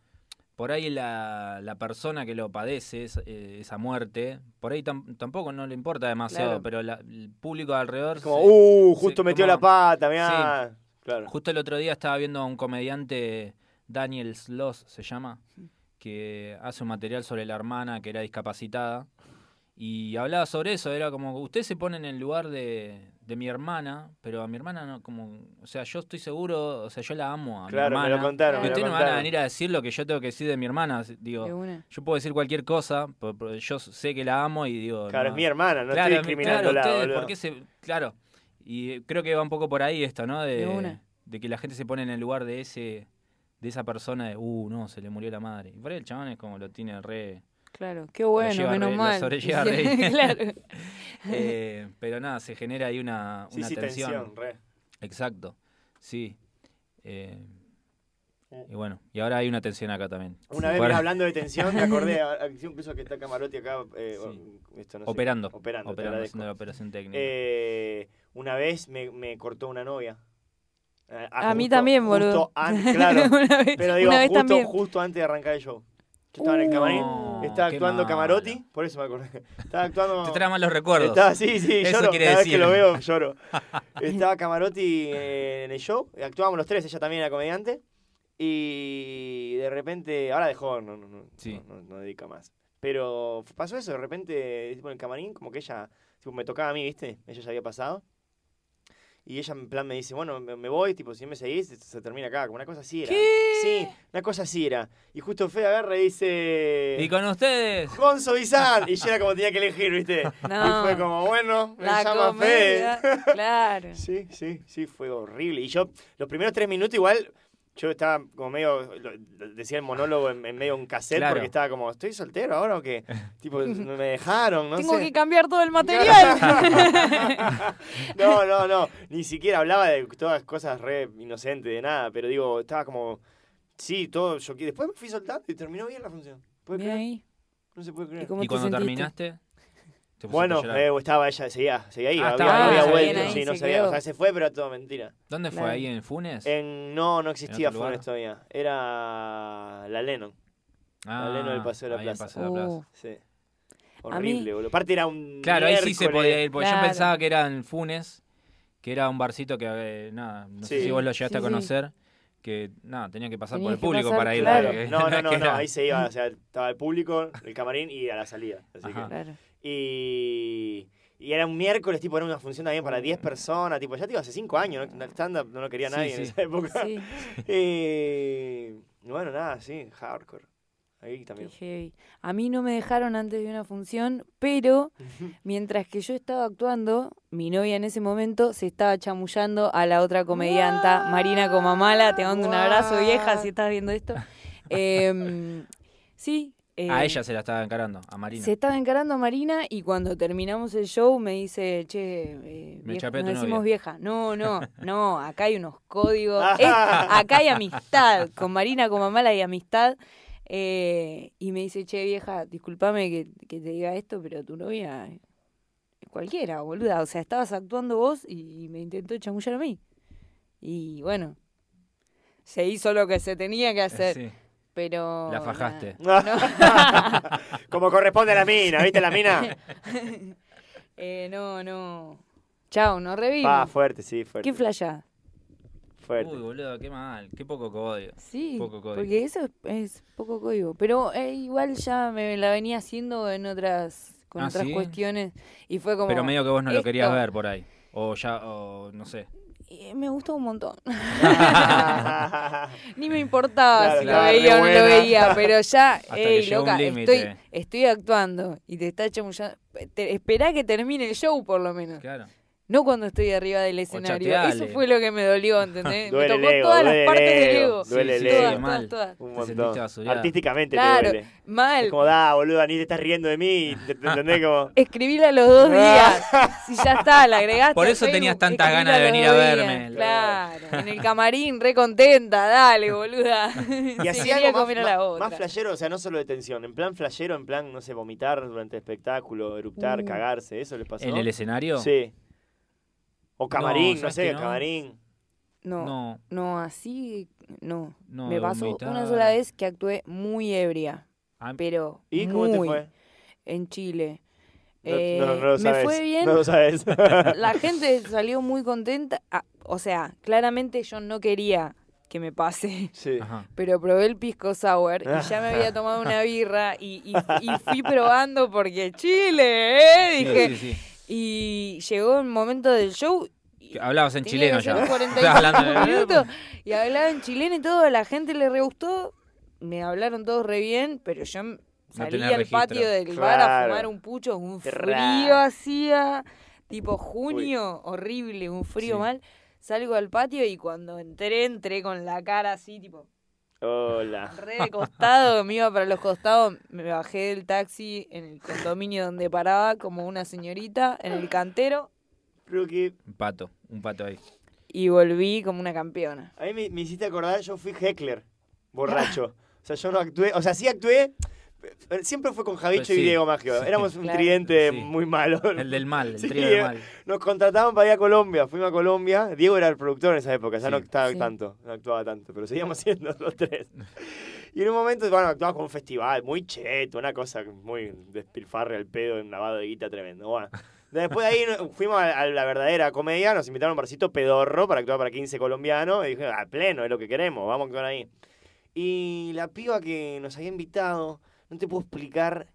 por ahí la, persona que lo padece, eh, esa muerte, por ahí tampoco no le importa demasiado, pero el público alrededor... Como, uh, justo metió la pata, mirá. Justo el otro día estaba viendo a un comediante, Daniel Sloss se llama, que hace un material sobre la hermana que era discapacitada. Y hablaba sobre eso, era como, usted se pone en el lugar de, de mi hermana, pero a mi hermana no, como, o sea, yo estoy seguro, o sea, yo la amo a mi hermana. Me lo contaron, ustedes no van a venir a decir lo que yo tengo que decir de mi hermana, digo, yo puedo decir cualquier cosa, pero, yo sé que la amo y digo, claro, es mi hermana, no claro, estoy discriminando claro, ustedes, claro, y creo que va un poco por ahí esto, ¿no? De, de, de que la gente se pone en el lugar de ese de esa persona de, uh, no, se le murió la madre. Y por ahí el chabón es como lo tiene re Claro, qué bueno, menos mal. Eh, pero nada, se genera ahí una, una sí, tensión. re. Exacto, sí. Eh, eh. y bueno, y ahora hay una tensión acá también. Una vez hablando de tensión, me acordé, incluso que está Camarote acá operando, operando, operando operación técnica. una vez me, cortó una novia. Ah, a, mí también, boludo. claro, pero digo, justo antes de arrancar el show. Yo estaba en el camarín. Oh, estaba actuando Camarotti, por eso me acordé. Estaba actuando. Te trae los recuerdos. Estaba, sí, sí, lloro. cada vez que lo veo, lloro. estaba Camarotti en el show, actuábamos los tres, ella también era comediante. Y de repente, ahora dejó, no, no, no, no, dedica más. Pero pasó eso, de repente, tipo, en el camarín, como que ella, me tocaba a mí, ¿viste? Ella ya había pasado. Y ella en plan me dice, bueno, me, voy, tipo, si me seguís, se termina acá. Como una cosa así era. ¿Qué? Sí, una cosa así era. Y justo Fede agarra y dice... ¿Y con ustedes? Gonzo Bizarre. Y yo era como tenía que elegir, ¿viste? No. Y fue como, bueno, me La llama Fede. Claro. sí, sí, sí, fue horrible. Y yo, los primeros tres minutos igual yo estaba como medio, decía el monólogo en, medio de un cassette porque estaba como, ¿estoy soltero ahora o qué? Tipo, me dejaron, no sé. Tengo que cambiar todo el material. no, no, no. Ni siquiera hablaba de todas cosas re inocentes, de nada, pero digo, estaba como, sí, todo yo Después me fui soltando y terminó bien la función. ¿Puedes creer? No se puede creer. ¿Y, cuando terminaste? Bueno, eh, estaba ella, seguía, seguía ahí, ah, había, vuelto, sí, no sabía, o sea, se fue, pero todo mentira. ¿Dónde fue? ¿Ahí en Funes? no, no existía Funes todavía, era la Lennon, ah, la Lennon del Paseo de la Plaza. Paseo de la Plaza. Sí. Horrible, boludo. Aparte era un Claro, ahí sí se podía ir, porque yo pensaba que era en Funes, que era un barcito que, eh, nada, no sé si vos lo llegaste a conocer que nada, tenía que pasar por el público para ir. No, no, no, ahí se iba, o sea, estaba el público, el camarín y a la salida. Así que... claro. Y, era un miércoles, tipo, era una función también para 10 personas. Tipo, ya digo, hace 5 años, ¿no? el stand-up no lo quería nadie en esa época. y bueno, nada, sí, hardcore. Ahí también. A mí no me dejaron antes de una función, pero mientras que yo estaba actuando, mi novia en ese momento se estaba chamullando a la otra comedianta, Marina Comamala. Te mando un abrazo, vieja, si estás viendo esto. Em, sí, a eh, ella se la estaba encarando, a Marina. Se estaba encarando a Marina y cuando terminamos el show me dice, che, eh, decimos vieja. No, no, no, acá hay unos códigos. acá hay amistad. Con Marina, con mamá, hay amistad. Eh, y me dice, che, vieja, discúlpame que, te diga esto, pero tu novia es cualquiera, boluda. O sea, estabas actuando vos y, me intentó chamullar a mí. Y bueno, se hizo lo que se tenía que hacer pero... La fajaste. Como corresponde a la mina, ¿viste la mina? eh, no, no. Chao, no revivo. Ah, fuerte, sí, fuerte. ¿Qué flashá? Fuerte. Uy, boludo, qué mal. Qué poco código. Sí, poco porque eso es, poco código. Pero eh, igual ya me la venía haciendo en otras con ah, otras cuestiones y fue como... Pero medio que vos no lo querías ver por ahí. O ya, o no sé. Eh, me gustó un montón. Ni me importaba si lo veía o no lo veía, pero ya, eh, loca, estoy, estoy, actuando y te está chamullando. que termine el show por lo menos. Claro. No cuando estoy arriba del escenario. Eso fue lo que me dolió, ¿entendés? me tocó todas las partes de del ego. Duele sí, todas, mal. Todas, Un Artísticamente claro, te duele. Mal. como, da, boluda, ni te estás riendo de mí. entendés? Como... Escribíla los dos ah. días. si ya está, la agregaste. Por eso tenías tantas ganas de venir a verme. claro. En el camarín, re contenta. Dale, boluda. Y así algo más, la otra. más flashero, o sea, no solo de tensión. En plan flashero, en plan, no sé, vomitar durante el espectáculo, eruptar, uh. cagarse. ¿Eso les pasó? ¿En el escenario? Sí. O camarín, no, sé, camarín. No, no, así no. me pasó una sola vez que actué muy ebria. Ah, pero ¿Y muy cómo fue? En Chile. No, eh, lo sabes, me fue bien. La gente salió muy contenta. Ah, o sea, claramente yo no quería que me pase. Sí. Pero probé el pisco sour y ya me había tomado una birra y, fui probando porque Chile, ¿eh? Dije. Y llegó el momento del show. Y Hablabas en chileno ya. y hablaba en chileno y todo, a la gente le re gustó. Me hablaron todos re bien, pero yo salí al patio del bar a fumar un pucho, un frío hacía, tipo junio, horrible, un frío mal. Salgo al patio y cuando entré, entré con la cara así, tipo Hola. Re de costado, me para los costados, me bajé del taxi en el condominio donde paraba como una señorita, en el cantero. Un pato, un pato ahí. Y volví como una campeona. A mí me hiciste acordar, yo fui heckler, borracho. o sea, yo no actué, o sea, sí actué, eh, siempre fue con Javicho pues y Diego Maggio. Éramos un tridente muy malo. El del mal, el del mal. Nos contrataban para ir a Colombia. Fuimos a Colombia. Diego era el productor en esa época. Ya no estaba tanto, no actuaba tanto. Pero seguíamos siendo los tres. Y en un momento, bueno, actuaba con un festival muy cheto, una cosa muy despilfarre al pedo, un lavado de guita tremendo. Después de ahí fuimos a, la verdadera comedia, nos invitaron a un barcito pedorro para actuar para 15 colombianos. Y dije, a ah, pleno, es lo que queremos, vamos con ahí. Y la piba que nos había invitado no te puedo explicar.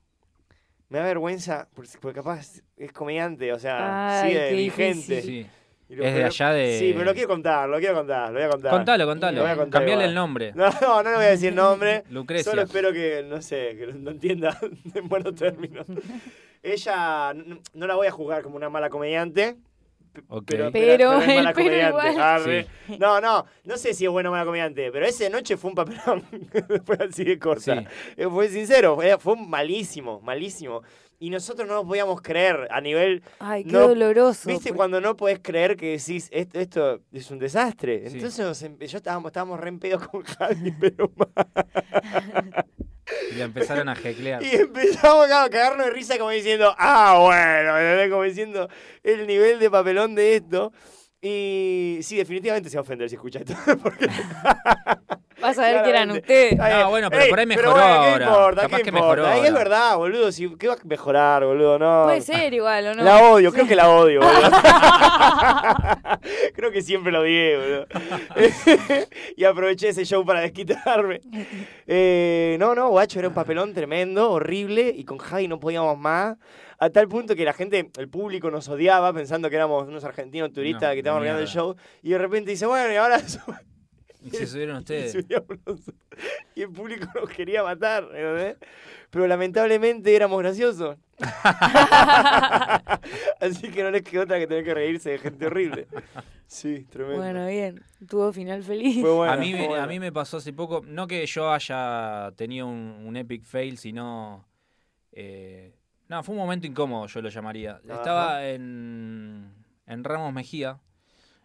Me da vergüenza, porque capaz es comediante, o sea, Ay, sigue vigente. Sí. es de allá de. Sí, pero lo quiero contar, lo quiero contar, lo voy a contar. Contalo, contalo. cambiale Cambiarle el nombre. No, no, no le voy a decir nombre. Lucrecia. Solo espero que, no sé, que lo entienda en buenos términos. Ella, no, no la voy a juzgar como una mala comediante. Pero, pero, ah, No, no, no sé si es bueno o mala comediante, pero esa noche fue un papelón. fue así de corta. Sí. Eh, fue sincero, eh, fue malísimo, malísimo y nosotros no lo podíamos creer a nivel. Ay, qué doloroso. ¿Viste cuando no podés creer que decís esto, es un desastre? Entonces em, yo estábamos, estábamos re en pedo con Javi, pero Y empezaron a jeclear. Y empezamos a cagarnos de risa como diciendo, ah, bueno, como diciendo el nivel de papelón de esto. Y sí, definitivamente se va a ofender si escucha esto. Vas a ver que eran ustedes. Ah, bueno, pero por ahí mejoró ahora. es verdad, boludo. Si, ¿Qué va a mejorar, boludo? No. Puede ser igual, ¿o no? La odio, creo que la odio, boludo. creo que siempre la odié, boludo. y aproveché ese show para desquitarme. Eh, no, no, guacho, era un papelón tremendo, horrible. Y con Javi no podíamos más a tal punto que la gente, el público nos odiaba pensando que éramos unos argentinos turistas que estaban mirando el show. Y de repente dice, bueno, y ahora... Y se subieron ustedes. Y, el público nos quería matar, Pero lamentablemente éramos graciosos. Así que no les quedó otra que tener que reírse de gente horrible. Sí, tremendo. Bueno, bien. Tuvo final feliz. a, mí, me pasó hace poco, no que yo haya tenido un, epic fail, sino... Eh, no, fue un momento incómodo, yo lo llamaría. Ah, estaba en, Ramos Mejía.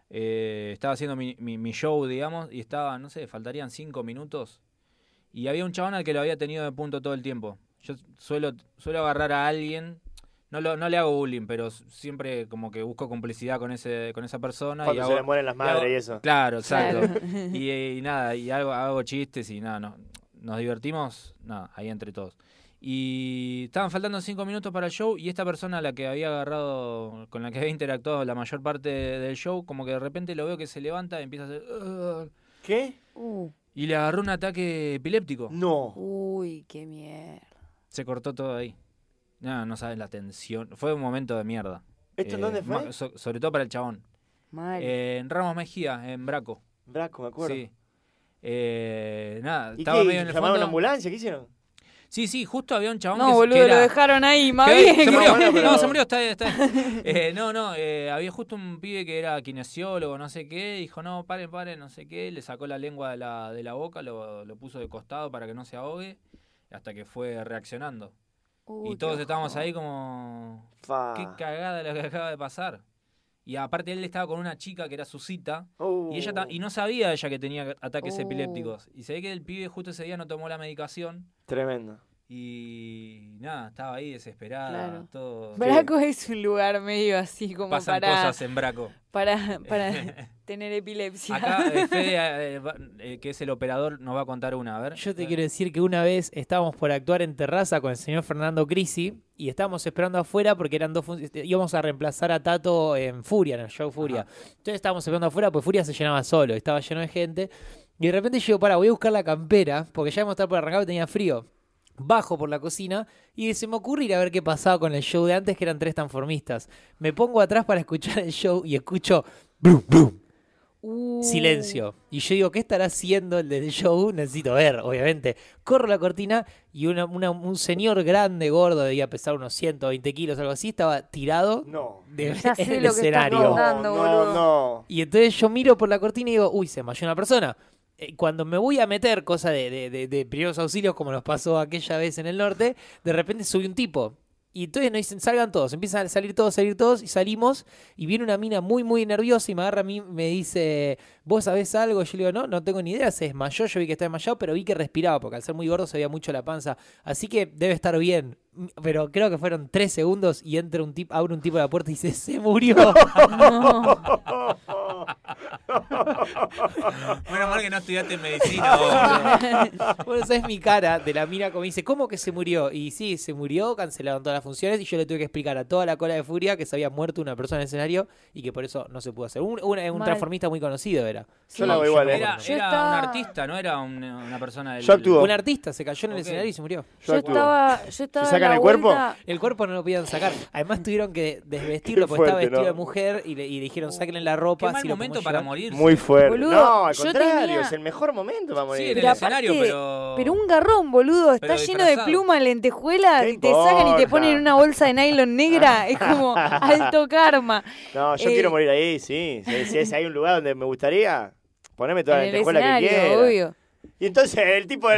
Eh, estaba haciendo mi, mi, show, digamos, y estaba, no sé, faltarían cinco minutos. Y había un chabón al que lo había tenido de punto todo el tiempo. Yo suelo, suelo agarrar a alguien. No, no le hago bullying, pero siempre como que busco complicidad con ese con esa persona. Cuando y se le mueren las madres y, eso. Claro, exacto. y, nada, y hago, hago chistes y nada, no, nos divertimos, nada, ahí entre todos y estaban faltando cinco minutos para el show y esta persona, la que había agarrado, con la que había interactuado la mayor parte del show, como que de repente lo veo que se levanta y empieza a hacer... ¿Qué? Y le agarró un ataque epiléptico. No. Uy, qué mierda. Se cortó todo ahí. No, no sabes la tensión. Fue un momento de mierda. ¿Esto eh, dónde fue? sobre todo para el chabón. en Ramos Mejía, en Braco. Braco, me acuerdo. Sí. Eh, nada, estaba ¿Llamaron la ambulancia? ¿Qué hicieron? Sí, sí, justo había un chabón no, que boludo, lo dejaron ahí, más bien. Se murió, no, se murió, está, está. Eh, no, no, eh, había justo un pibe que era kinesiólogo, no sé qué, dijo, no, paren, paren, no sé qué, le sacó la lengua de la, de la boca, lo, lo puso de costado para que no se ahogue, hasta que fue reaccionando. y todos estábamos ahí como... Qué cagada lo que acaba de pasar. Y aparte él estaba con una chica que era su cita. Y ella y no oh. sabía ella que tenía ataques oh. epilépticos. Y se ve que el pibe justo ese día no tomó la medicación. Tremendo. Y nada, estaba ahí desesperada. Braco es un lugar medio así como Pasan cosas en Braco. Para, para, tener epilepsia. Acá eh, Fede, eh, eh, que es el operador, nos va a contar una, a ver. Yo te quiero decir que una vez estábamos por actuar en terraza con el señor Fernando Crisi y estábamos esperando afuera porque eran dos este, íbamos a reemplazar a Tato en Furia, en el show Furia. Entonces estábamos esperando afuera porque Furia se llenaba solo, estaba lleno de gente. Y de repente yo, para, voy a buscar la campera porque ya íbamos a estar por arrancado y tenía frío. Bajo por la cocina y se me ocurre ir a ver qué pasaba con el show de antes, que eran tres transformistas. Me pongo atrás para escuchar el show y escucho. Silencio. Y yo digo, ¿qué estará haciendo el del show? Necesito ver, obviamente. Corro la cortina y un señor grande, gordo, debía pesar unos 120 kilos, algo así, estaba tirado en el escenario. no, no, y entonces yo miro por la cortina y digo, uy, se cayó una persona. Eh, cuando me voy a meter, cosa de, de primeros auxilios, como nos pasó aquella vez en el norte, de repente sube un tipo y entonces nos dicen, salgan todos, empiezan a salir todos, salir todos, y salimos, y viene una mina muy, muy nerviosa y me agarra a mí, me dice, ¿vos sabés algo? yo le digo, no, no tengo ni idea, se desmayó, yo vi que estaba desmayado, pero vi que respiraba, porque al ser muy gordo se veía mucho la panza, así que debe estar bien. Pero creo que fueron tres segundos y entra un tipo, abre un tipo a la puerta y dice, se murió. bueno, mal que no estudiaste medicina. bueno, esa es mi cara de la mira como dice, ¿cómo que se murió? Y sí, se murió, cancelaron todas las funciones y yo le tuve que explicar a toda la cola de furia que se había muerto una persona en el escenario y que por eso no se pudo hacer. Un, transformista muy conocido era. yo lo igual. Eh. era, un artista, no era una persona del... Yo Un artista, se cayó en el escenario y se murió. Yo, sacan el cuerpo? El cuerpo no lo podían sacar. Además tuvieron que desvestirlo porque estaba vestido de mujer y le, dijeron, oh, saquen la ropa. Qué mal momento para morir muy fuerte. no, al contrario, es el mejor momento para morir. Sí, el pero escenario, pero... pero... un garrón, boludo, está lleno de pluma, lentejuela, y te sacan y te ponen una bolsa de nylon negra, es como alto karma. No, yo quiero eh, morir ahí, sí. Si, hay un lugar donde me gustaría, poneme toda la lentejuela que quiera. Obvio. Y entonces el tipo...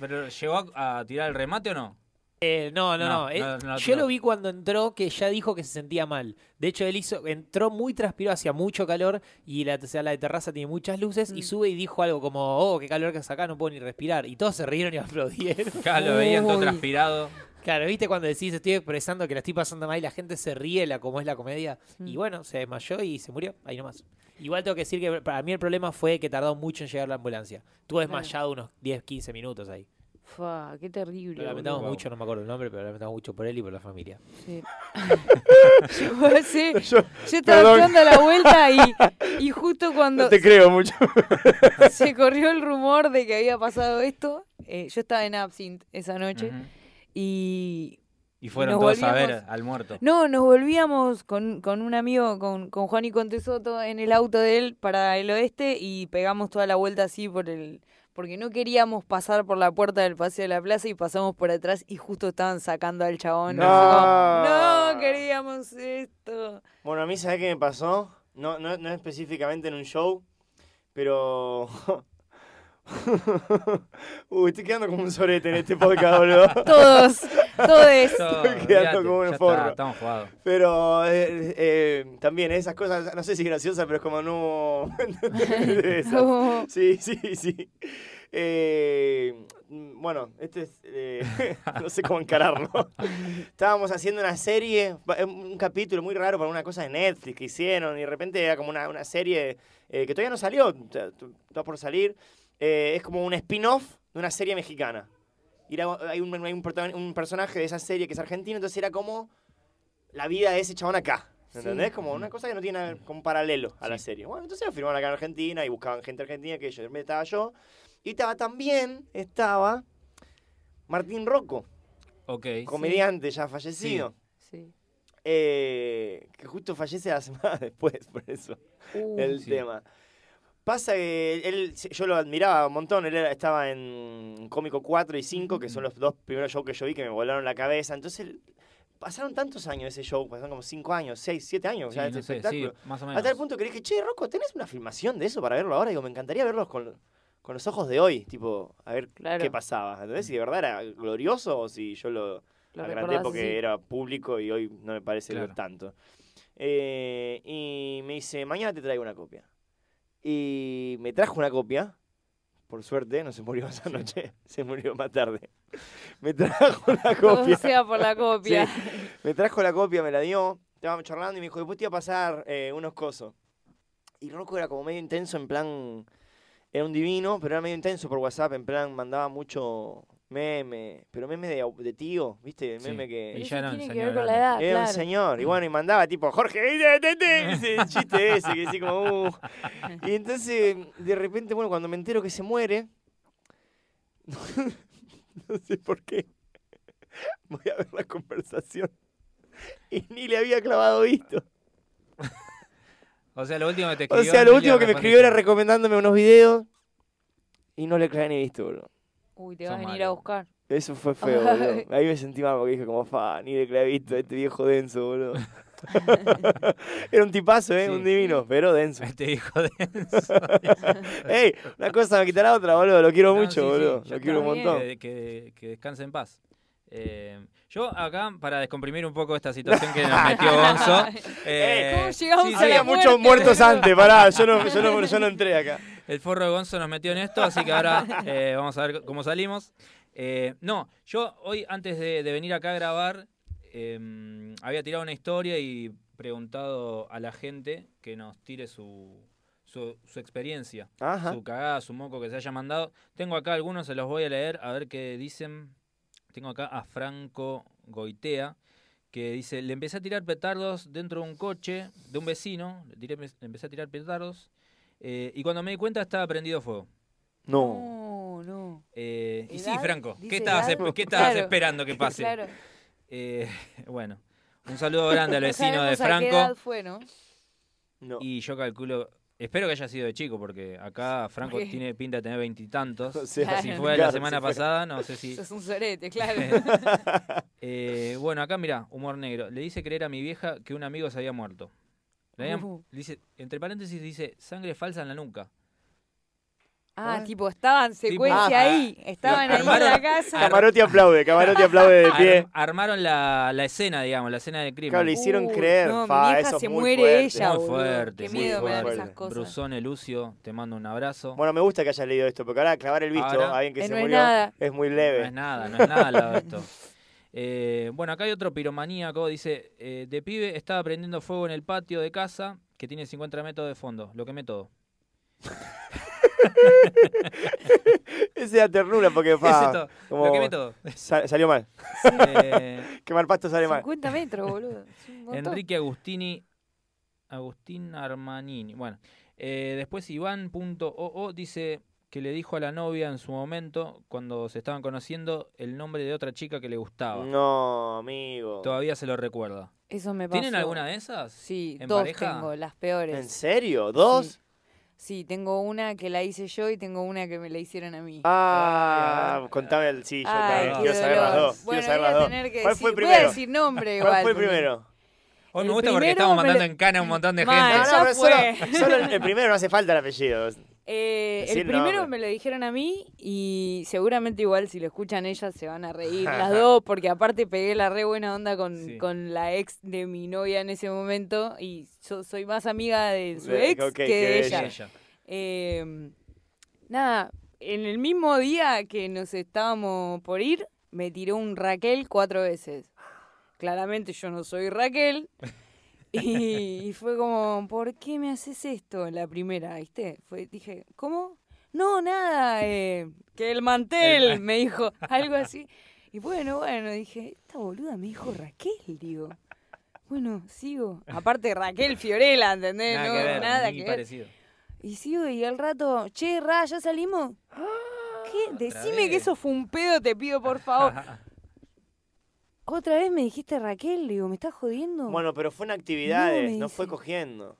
¿Pero llegó a tirar el remate o no? Eh, eh, no, no, no. yo lo vi cuando entró que ya dijo que se sentía mal. De hecho, él hizo, entró muy transpirado, hacía mucho calor y la, la de terraza tiene muchas luces y mm. sube y dijo algo como, oh, qué calor que hace acá, no puedo ni respirar. Y todos se rieron y aplaudieron. Claro, lo veían todo transpirado. Claro, viste cuando decís, estoy expresando que la estoy pasando mal y la gente se la como es la comedia. Y mm. bueno, se desmayó y se murió, ahí nomás. Igual tengo que decir que para mí el problema fue que tardó mucho en llegar la ambulancia. Tuve desmayado unos 10, 15 minutos ahí qué terrible. Lo lamentamos mucho, no me acuerdo el nombre, pero lo lamentamos mucho por él y por la familia. Sí. yo, sí, a estaba dando la vuelta y, justo cuando. No te creo mucho. se corrió el rumor de que había pasado esto. Eh, yo estaba en Absinthe esa noche y. Y fueron todos a ver al muerto. No, nos volvíamos con, con un amigo, con, con Juan y con Tesoto, en el auto de él para el oeste y pegamos toda la vuelta así por el porque no queríamos pasar por la puerta del Paseo de la Plaza y pasamos por atrás y justo estaban sacando al chabón. No, no, queríamos esto. Bueno, a mí, sabés qué me pasó? No, no, no específicamente en un show, pero Uy, estoy quedando como un sorete en este podcast, boludo. Todos, todos. Estoy quedando como un forro. estamos jugados. Pero eh, eh, también eh, esas cosas, no sé si graciosa pero es como no. no. sí, sí, sí. bueno, este es. no sé cómo encararlo. Estábamos haciendo una serie, un capítulo muy raro para una cosa de Netflix que hicieron, y de repente era como una, serie que todavía no salió, está por salir, eh, es como un spin-off de una serie mexicana. Y hay, un, un, personaje de esa serie que es argentino, entonces era como la vida de ese chabón acá. ¿Entendés? Como una cosa que no tiene como paralelo a la serie. Bueno, entonces lo firmaron acá en Argentina y buscaban gente argentina, que yo estaba yo. Y estaba también, estaba Martín Rocco. Comediante ya fallecido. Sí. Eh, que justo fallece la semana después, por eso, uh. el tema. Pasa que él, yo lo admiraba un montón, él estaba en Cómico 4 y 5, que son los dos primeros shows que yo vi que me volaron la cabeza. Entonces, pasaron tantos años ese show, pasaron como 5 años, 6, 7 años sí, más Hasta el punto que dije, che, Rocco, ¿tenés una filmación de eso para verlo ahora? Digo, me encantaría verlos con, los ojos de hoy, tipo, a ver qué pasaba. ¿Entendés? Si de verdad era glorioso o si yo lo, agrandé porque era público y hoy no me parece lo tanto. Eh, y me dice, mañana te traigo una copia. Y me trajo una copia. Por suerte, no se murió esa noche, se murió más tarde. Me trajo la copia. por la copia. Me trajo la copia, me la dio. Estábamos charlando y me dijo, después te iba a pasar eh, unos cosos. Y Rocco era como medio intenso, en plan... Era un divino, pero era medio intenso por WhatsApp, en plan mandaba mucho, meme, pero meme de, tío, ¿viste? meme que. Y ya era un señor. con la edad, era un señor. Y bueno, y mandaba tipo, Jorge, ese chiste ese, que así como. Uh. Y entonces, de repente, bueno, cuando me entero que se muere, no sé por qué, voy a ver la conversación. Y ni le había clavado visto. O sea, lo último que te O sea, lo último que me escribió era recomendándome unos videos. Y no le clavé ni visto, boludo Uy, te vas a venir a buscar. Eso fue feo, boludo. Ahí me sentí mal porque dije como, fa, ni de clavito, este viejo denso, boludo. Era un tipazo, ¿eh? Un divino, pero denso. Este viejo denso. Ey, una cosa me quitará otra, boludo. Lo quiero mucho, boludo. Lo quiero un montón. Que, que, descanse en paz. Eh, yo acá, para descomprimir un poco esta situación que nos metió Gonzo. Eh, ¿Cómo eh, llegamos a la Había muchos muertos antes, pará, no, yo, no, yo no entré acá. El forro de Gonzo nos metió en esto, así que ahora eh, vamos a ver cómo salimos. Eh, no, yo hoy antes de, venir acá a grabar em, había tirado una historia y preguntado a la gente que nos tire su, experiencia, su cagada, su moco que se haya mandado. Tengo acá algunos, se los voy a leer a ver qué dicen. Tengo acá a Franco Goitea que dice, le empecé a tirar petardos dentro de un coche de un vecino, le empecé a tirar petardos eh, y cuando me di cuenta estaba prendido fuego. No. No, eh, y sí, Franco, ¿qué estabas, esperando que pase? Claro. Eh, bueno, un saludo grande al vecino de Franco. A qué edad fue, ¿no? No. Y yo calculo, espero que haya sido de chico, porque acá Franco tiene pinta de tener veintitantos. si fue la semana pasada, no sé si. Eso es un sorete, claro. bueno, acá mira, humor negro. Le dice creer a mi vieja que un amigo se había muerto dice, entre paréntesis dice, sangre falsa en la nuca. Ah, tipo, estaban secuencia ah, ahí. Estaban ahí en la casa. Camarote aplaude, Camarote aplaude de pie. armaron la, la escena, digamos, la escena del crimen. Claro, le hicieron uh, creer. eso se muy muere fuerte. ella, Qué miedo me esas cosas. Lucio, te mando un abrazo. Bueno, me gusta que hayas leído esto, porque ahora clavar el visto a alguien que se es murió es muy no leve. es nada, no es nada al lado de esto. Eh, bueno, acá hay otro piromaníaco, dice, eh, de pibe estaba prendiendo fuego en el patio de casa que tiene 50 metros de fondo, lo quemé todo. Esa era ternura porque lo quemé todo. salió mal. Eh, ¿Qué mal Quemar pasto sale mal. 50 metros, boludo. Enrique Agustini, Agustín Armanini. Bueno, después Iván.oo dice, que le dijo a la novia en su momento, cuando se estaban conociendo, el nombre de otra chica que le gustaba. No, amigo. Todavía se lo recuerda. Eso me pasó. ¿Tienen alguna de esas? Sí, dos tengo, las peores. ¿En serio? ¿Dos? Sí. tengo una que la hice yo y tengo una que me la hicieron a mí. Ah, contame el sí, yo también. Quiero saber las dos. Bueno, saber las dos. ¿Cuál fue el primero? Voy a decir nombre ¿Cuál fue el primero? Hoy me gusta porque estamos mandando en cana a un montón de gente. No, solo, solo el primero no hace falta el apellido. Eh, el, primero me lo dijeron a mí y seguramente igual si lo escuchan ellas se van a reír las dos porque aparte pegué la re buena onda con, la ex de mi novia en ese momento y yo soy más amiga de su ex que, de ella. Em, nada, en el mismo día que nos estábamos por ir me tiró un Raquel cuatro veces. Claramente yo no soy Raquel. Y, fue como, ¿por qué me haces esto? La primera, ¿viste? dije, ¿cómo? No, nada, eh, que el mantel, me dijo, algo así. Y bueno, bueno, dije, esta boluda me dijo Raquel, digo. Bueno, sigo. Aparte Raquel Fiorella, ¿entendés? Nada no, nada que parecido. Y sigo y al rato, che, Ra, ¿ya salimos? Ah, ¿Qué? Decime que eso fue un pedo, te pido por favor. ¿Otra vez me dijiste Raquel? digo, ¿me estás jodiendo? Bueno, pero fue en actividades, no, fue cogiendo.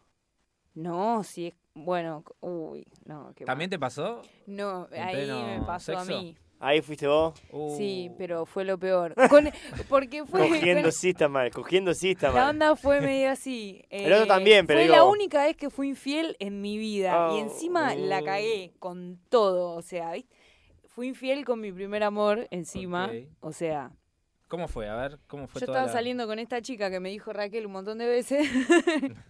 No, sí, es. bueno, uy, no. Qué ¿También te pasó? No, ahí me pasó a mí. Ahí fuiste vos. Uh. Sí, pero fue lo peor. porque fue. Cogiendo sí está mal, cogiendo sí está mal. La onda fue medio así. Eh, el también, pero. Fue la única vez que fui infiel en mi vida. Y oh, encima la uh. cagué con todo. O sea, fui infiel con mi primer amor encima. O sea, ¿Cómo fue? A ver, ¿cómo fue Yo estaba saliendo con esta chica que me dijo Raquel un montón de veces.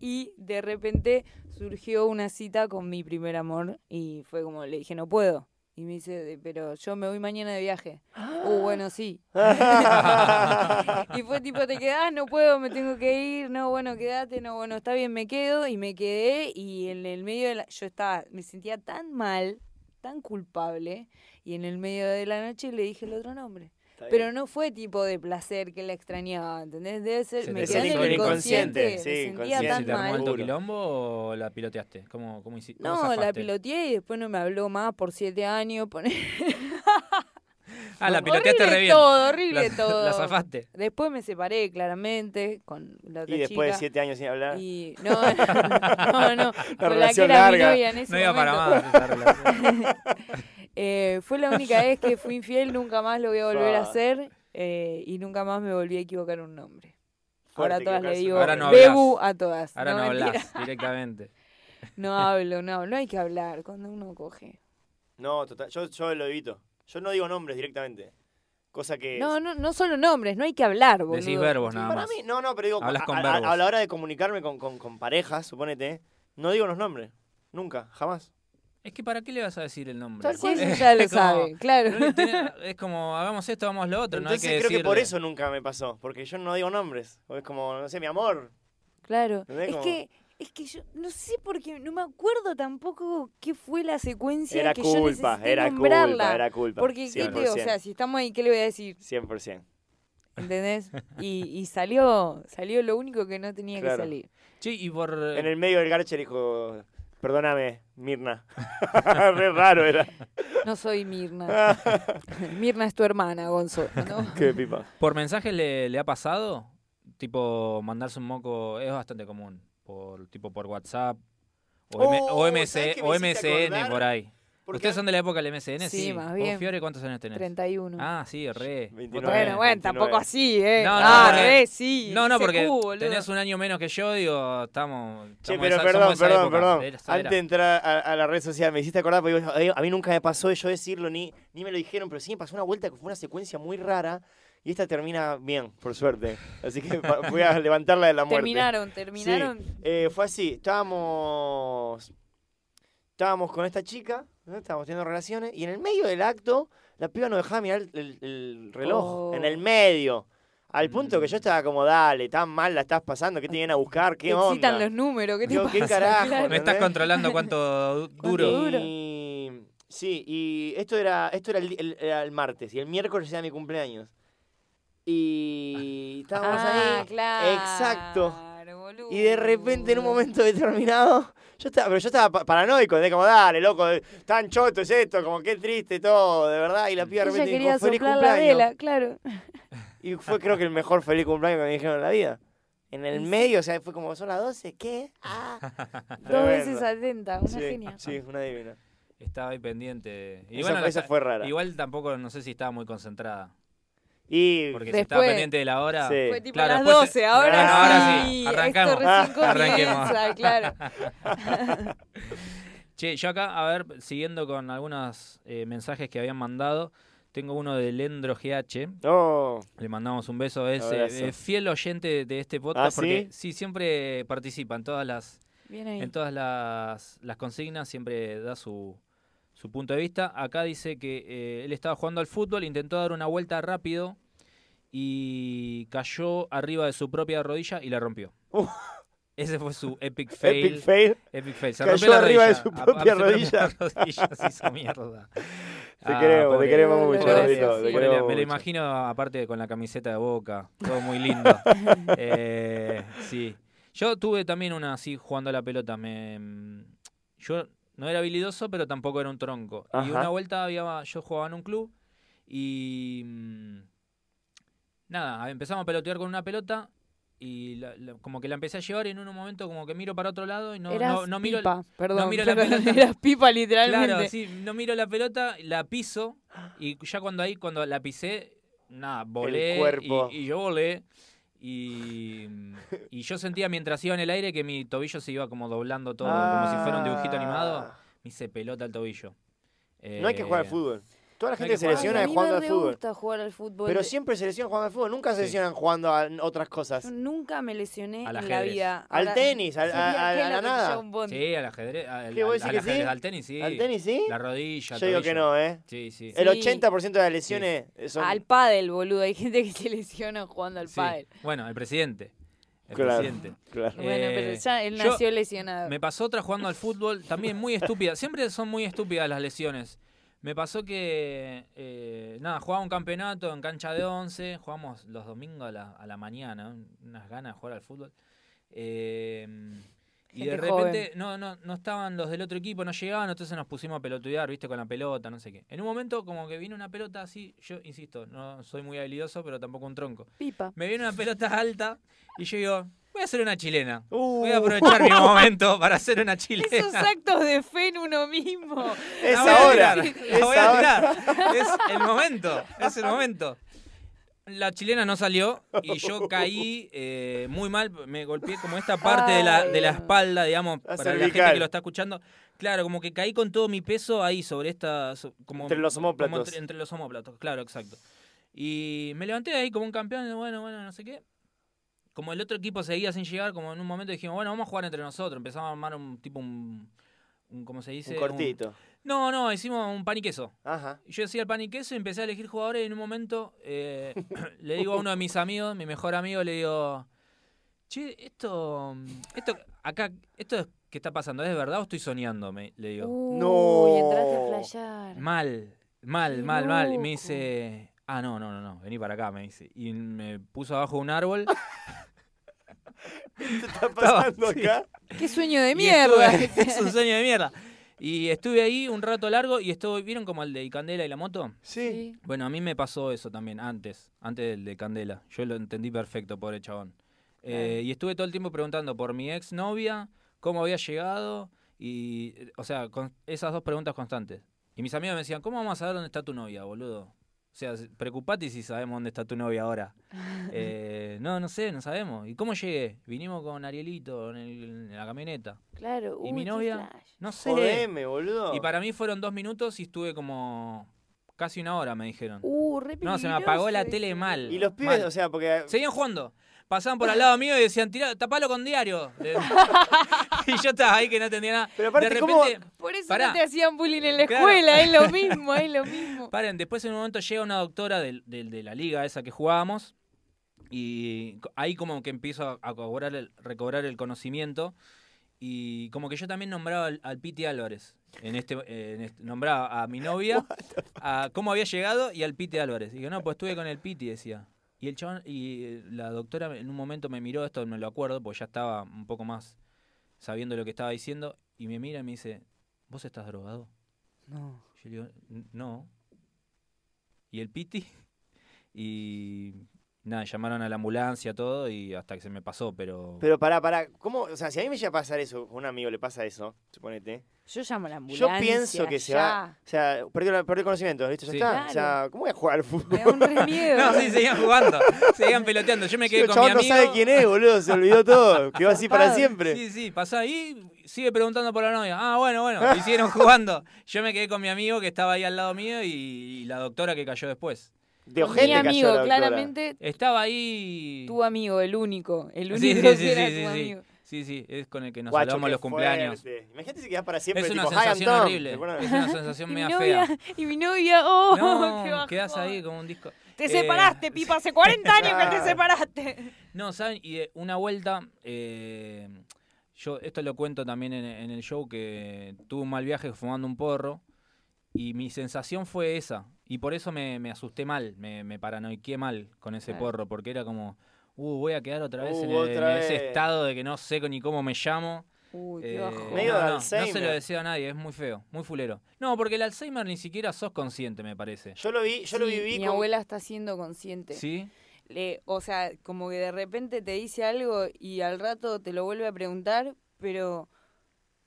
y de repente surgió una cita con mi primer amor y fue como, le dije, no puedo. Y me dice, pero yo me voy mañana de viaje. ¡Ah! Uh, bueno, sí. y fue tipo, te quedás, no puedo, me tengo que ir, no, bueno, quédate, no, bueno, está bien, me quedo. Y me quedé y en el medio de la... Yo estaba, me sentía tan mal, tan culpable. Y en el medio de la noche le dije el otro nombre. Pero no fue tipo de placer que la extrañaba, ¿entendés? Debe ser, se me quedé en el inconsciente. Sí, sentía inconsciente. te Armó el quilombo o la piloteaste? ¿Cómo, hiciste? no, la piloteé y después no me habló más por siete años. ah, la piloteaste horrible re bien. todo, horrible todo. La zafaste. Después me separé, claramente, con la otra Y después de siete años sin hablar. No, no, La con relación era larga. Mi en ese no iba para más esa relación. Eh, fue la única vez que fui infiel, nunca más lo voy a volver a hacer eh, y nunca más me volví a equivocar un nombre. ahora todas le digo Bebu a todas. Ahora no, hablas directamente. No hablo, no, no hay que hablar cuando uno coge. No, total, yo, lo evito. Yo no digo nombres directamente. Cosa que. No, no, no solo nombres, no hay que hablar, boludo. Decís verbos nada Para Mí, no, no, pero digo, a, la hora de comunicarme con, con, con parejas, suponete, no digo los nombres. Nunca, jamás. Es que ¿para qué le vas a decir el nombre? ya lo sabe, claro. es como, hagamos esto, hagamos lo otro, no hay que creo que por eso nunca me pasó, porque yo no digo nombres. O es como, no sé, mi amor. Claro, es que... Es que yo no sé por qué, no me acuerdo tampoco qué fue la secuencia era que culpa, era culpa, era culpa. Porque, ¿qué o sea, si estamos ahí, ¿qué le voy a decir? 100%. ¿Entendés? Y, salió, salió lo único que no tenía que salir. Sí, y por... Eh, en el medio del garche dijo, Perdóname, Mirna. Qué raro era. No soy Mirna. Mirna es tu hermana, Gonzo. Qué pipa. ¿Por mensaje le, ha pasado? Tipo, mandarse un moco es bastante común. Por, tipo por WhatsApp o, MSN oh, o, por ahí. Ustedes son de la época del MSN, sí. Más bien. Fiore, cuántos años tenés? 31. Ah, sí, re. bueno, bueno, tampoco así, ¿eh? No, no, ah, re, sí. No, no, porque tenés un año menos que yo, digo, estamos. Sí, pero perdón, perdón, perdón. Antes de entrar a, la red social, me hiciste acordar, porque a mí nunca me pasó de yo decirlo, ni, ni me lo dijeron, pero sí me pasó una vuelta que fue una secuencia muy rara. Y esta termina bien, por suerte. Así que voy a levantarla de la muerte. Terminaron, terminaron. Eh, fue así, estábamos estábamos con esta chica, estábamos teniendo relaciones, y en el medio del acto, la piba nos dejaba mirar el, reloj, en el oh. medio. Al punto que yo mm. estaba como, dale, tan mal la estás pasando, ¿qué te vienen a buscar? ¿Qué te onda? necesitan los números, ¿qué te ¿Qué carajo? Me estás controlando cuánto duro. y... Sí, y esto era, esto era el, el, martes, y el miércoles era mi cumpleaños. Y ah. estábamos ah, Claro, Exacto. Y de repente, en un momento determinado, yo estaba, pero yo estaba paranoico, de como, dale, loco, tan choto es esto, como qué triste todo, de verdad. Y la piba de dijo, feliz cumpleaños. claro. Y fue creo que el mejor feliz cumpleaños que me dijeron en la vida. En el medio, o sea, fue como, son las 12, ¿qué? Ah. Dos veces atenta, una sí, genia. Sí, una divina. Estaba ahí pendiente. Y esa fue rara. Igual tampoco, no sé si estaba muy concentrada. Y Porque si estaba pendiente de la hora. Fue tipo a las 12, ahora, sí. Arrancamos. Arranquemos. claro. che, yo acá, a ver, siguiendo con algunos eh, mensajes que habían mandado. Tengo uno de Lendro GH. Oh. Le mandamos un beso. a ese eh, eh, fiel oyente de este podcast ¿Ah, ¿sí? porque sí, siempre participa en todas las, en todas las, las consignas, siempre da su, su punto de vista. Acá dice que eh, él estaba jugando al fútbol, intentó dar una vuelta rápido y cayó arriba de su propia rodilla y la rompió. Ese fue su epic fail. Epic fail. Epic fail. Se cayó rompió arriba de su propia rodilla. se hizo mierda. Te queremos, ah, te queremos mucho, me lo imagino, aparte, con la camiseta de boca. Todo muy lindo. eh, sí. Yo tuve también una así jugando a la pelota. Me, yo no era habilidoso, pero tampoco era un tronco. Y una vuelta había, yo jugaba en un club y. Mm, nada, empezamos a pelotear con una pelota y como que la empecé a llevar en un momento como que miro para otro lado y no, no, miro, perdón, no miro la pelota. literalmente. no miro la pelota, la piso y ya cuando ahí, cuando la pisé, nada, volé cuerpo. y yo volé. Mm, y, yo sentía mientras iba en el aire que mi tobillo se iba como doblando todo, como si fuera un dibujito ah. animado. Me hice pelota el tobillo. no hay que jugar al eh, fútbol. Toda la gente se lesiona jugando al fútbol. Me gusta jugar al fútbol. Pero siempre se lesionan jugando al fútbol. Nunca se lesionan jugando a otras cosas. nunca me lesioné en la vida. Al tenis, al, a, la nada. Sí, al ajedrez. Al, tenis, sí. ¿Al tenis, sí? La rodilla, Yo digo que no, ¿eh? Sí, sí. El 80% de las lesiones son... Al pádel, boludo. Hay gente que se lesiona jugando al pádel. Bueno, el presidente. El presidente. bueno, pero eh, ya él nació lesionado. Me pasó otra jugando al fútbol, también muy estúpida. Siempre son muy estúpidas las lesiones. Me pasó que, eh, nada, jugaba un campeonato en cancha de 11, jugamos los domingos a la, mañana, unas ganas de jugar al fútbol. Eh, y de repente no, no, no estaban los del otro equipo, no llegaban, entonces nos pusimos a pelotudear, viste, con la pelota, no sé qué. En un momento como que viene una pelota así, yo insisto, no soy muy habilidoso, pero tampoco un tronco. Pipa. Me viene una pelota alta y yo digo, Voy a hacer una chilena. Voy a uh. aprovechar mi momento para hacer una chilena. Esos actos de fe en uno mismo. Es ahora. Es, el momento. Es el momento. La chilena no salió y yo caí eh, muy mal. Me golpeé como esta parte de la, ah. espalda, digamos, para la gente que lo está escuchando. Claro, como que caí con todo mi peso ahí sobre esta. entre los homóplatos. entre, los homóplatos, claro, exacto. Y me levanté ahí como un campeón, bueno, bueno, no sé qué como el otro equipo seguía sin llegar, como en un momento dijimos, bueno, vamos a jugar entre nosotros. Empezamos a armar un tipo, un, un ¿cómo se dice? Un cortito. No, no, hicimos un pan y queso. Ajá. Yo hacía el pan y queso y empecé a elegir jugadores y en un momento eh, le digo a uno de mis amigos, mi mejor amigo, le digo, che, esto, esto, acá, esto es ¿qué está pasando? ¿Es verdad o estoy soñando? le digo. no. Y entraste a flashear. Mal, mal, mal, mal. Y me dice, ah, no, no, no, no, vení para acá, me dice. Y me puso abajo de un árbol. ¿Qué te está pasando acá? Qué sueño de mierda. es un sueño de mierda. Y estuve ahí un rato largo y estuve, ¿vieron como el de Candela y la moto? Sí. Bueno, a mí me pasó eso también, antes, antes del de Candela. Yo lo entendí perfecto, el chabón. Eh, y estuve todo el tiempo preguntando por mi ex novia, cómo había llegado, y, eh, o sea, con esas dos preguntas constantes. Y mis amigos me decían, ¿cómo vamos a saber dónde está tu novia, boludo? O sea, preocupate si sabemos dónde está tu novia ahora. Eh, no, no sé, no sabemos. ¿Y cómo llegué? Vinimos con Arielito en, la camioneta. Claro, ¿Y mi novia? No sé. Jodeme, boludo. Y para mí fueron dos minutos y estuve como casi una hora, me dijeron. Uh, re No, se me apagó la tele mal. Y los pibes, o sea, porque. Seguían jugando. Pasaban por al lado mío y decían, Tira, tapalo con diario. y yo estaba ahí que no entendía nada. Pero Por eso no te hacían bullying en la escuela, es lo mismo, es lo mismo. Paren, después en un momento llega una doctora de, la liga esa que jugábamos y ahí como que empiezo a, recobrar el conocimiento y como que yo también nombraba al, Piti Álvarez. Este, en este, nombraba a mi novia, a cómo había llegado y al Piti Álvarez. Y yo, no, pues estuve con el Piti, decía. Y el chabón, y eh, la doctora en un momento me miró, esto me lo acuerdo, porque ya estaba un poco más sabiendo lo que estaba diciendo, y me mira y me dice, ¿vos estás drogado? No. Yo le digo, no. ¿Y el piti? Y nada, llamaron a la ambulancia, todo, y hasta que se me pasó, pero. Pero pará, pará, ¿cómo? O sea, si a mí me llega a pasar eso, a un amigo le pasa eso, suponete. Yo llamo a la ambulancia. Yo pienso que se va. O sea, perdí, el conocimiento, ¿viste? Ya está. O sea, ¿cómo voy a jugar al fútbol? Me da un no, sí, seguían jugando. seguían peloteando. Yo me quedé con mi amigo. no sabe quién es, boludo. Se olvidó todo. Quedó así para ah, siempre. Sí, sí. Pasá ahí, sigue preguntando por la novia. Ah, bueno, bueno. Hicieron jugando. Yo me quedé con mi amigo que estaba ahí al lado mío y la doctora que cayó después. De Mi amigo, claramente. Estaba ahí. Tu amigo, el único. El único sí, sí, que Sí, sí, es con el que nos Guacho, los cumpleaños. Imagínate si quedás para siempre. Es una sensación horrible. Es una sensación media fea. y mi novia, oh, qué ahí como un disco. Te eh, separaste, Pipa, hace 40 años que te ah. separaste. No, ¿saben? Y eh, una vuelta, eh, yo esto lo cuento también en, en el show, que tuve un mal viaje fumando un porro y mi sensación fue esa. Y por eso me, asusté mal, me, paranoiqué mal con ese porro, porque era como, uh, voy a quedar otra vez, uh, en, ese estado de que no sé ni cómo me llamo. Uy, qué eh, bajo. no, se lo decía a nadie, es muy feo, muy fulero. No, porque el Alzheimer ni siquiera sos consciente, me parece. Yo lo vi, yo lo viví. Mi abuela está siendo consciente. Sí. Le, o sea, como que de repente te dice algo y al rato te lo vuelve a preguntar, pero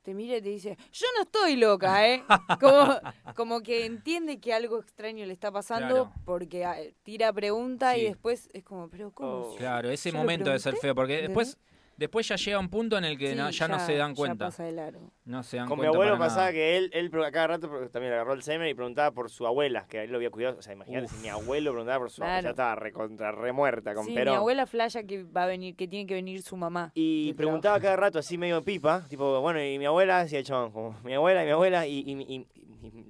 te mira y te dice, yo no estoy loca, ah. ¿eh? Como, como que entiende que algo extraño le está pasando porque ah, tira pregunta y después es como, pero ¿cómo? Oh. Claro, ese momento de ser feo, porque después... Después ya llega un punto en el que ya, no se dan cuenta. No se dan Con mi abuelo pasaba que él, él cada rato también agarró el semen y preguntaba por su abuela, que él lo había cuidado. O sea, imagínate si mi abuelo preguntaba por su abuela, ya estaba recontra remuerta con sí, Mi abuela flaya que va a venir, que tiene que venir su mamá. Y preguntaba cada rato así medio pipa, tipo, bueno, y mi abuela, decía chabón, como mi abuela, y mi abuela, y,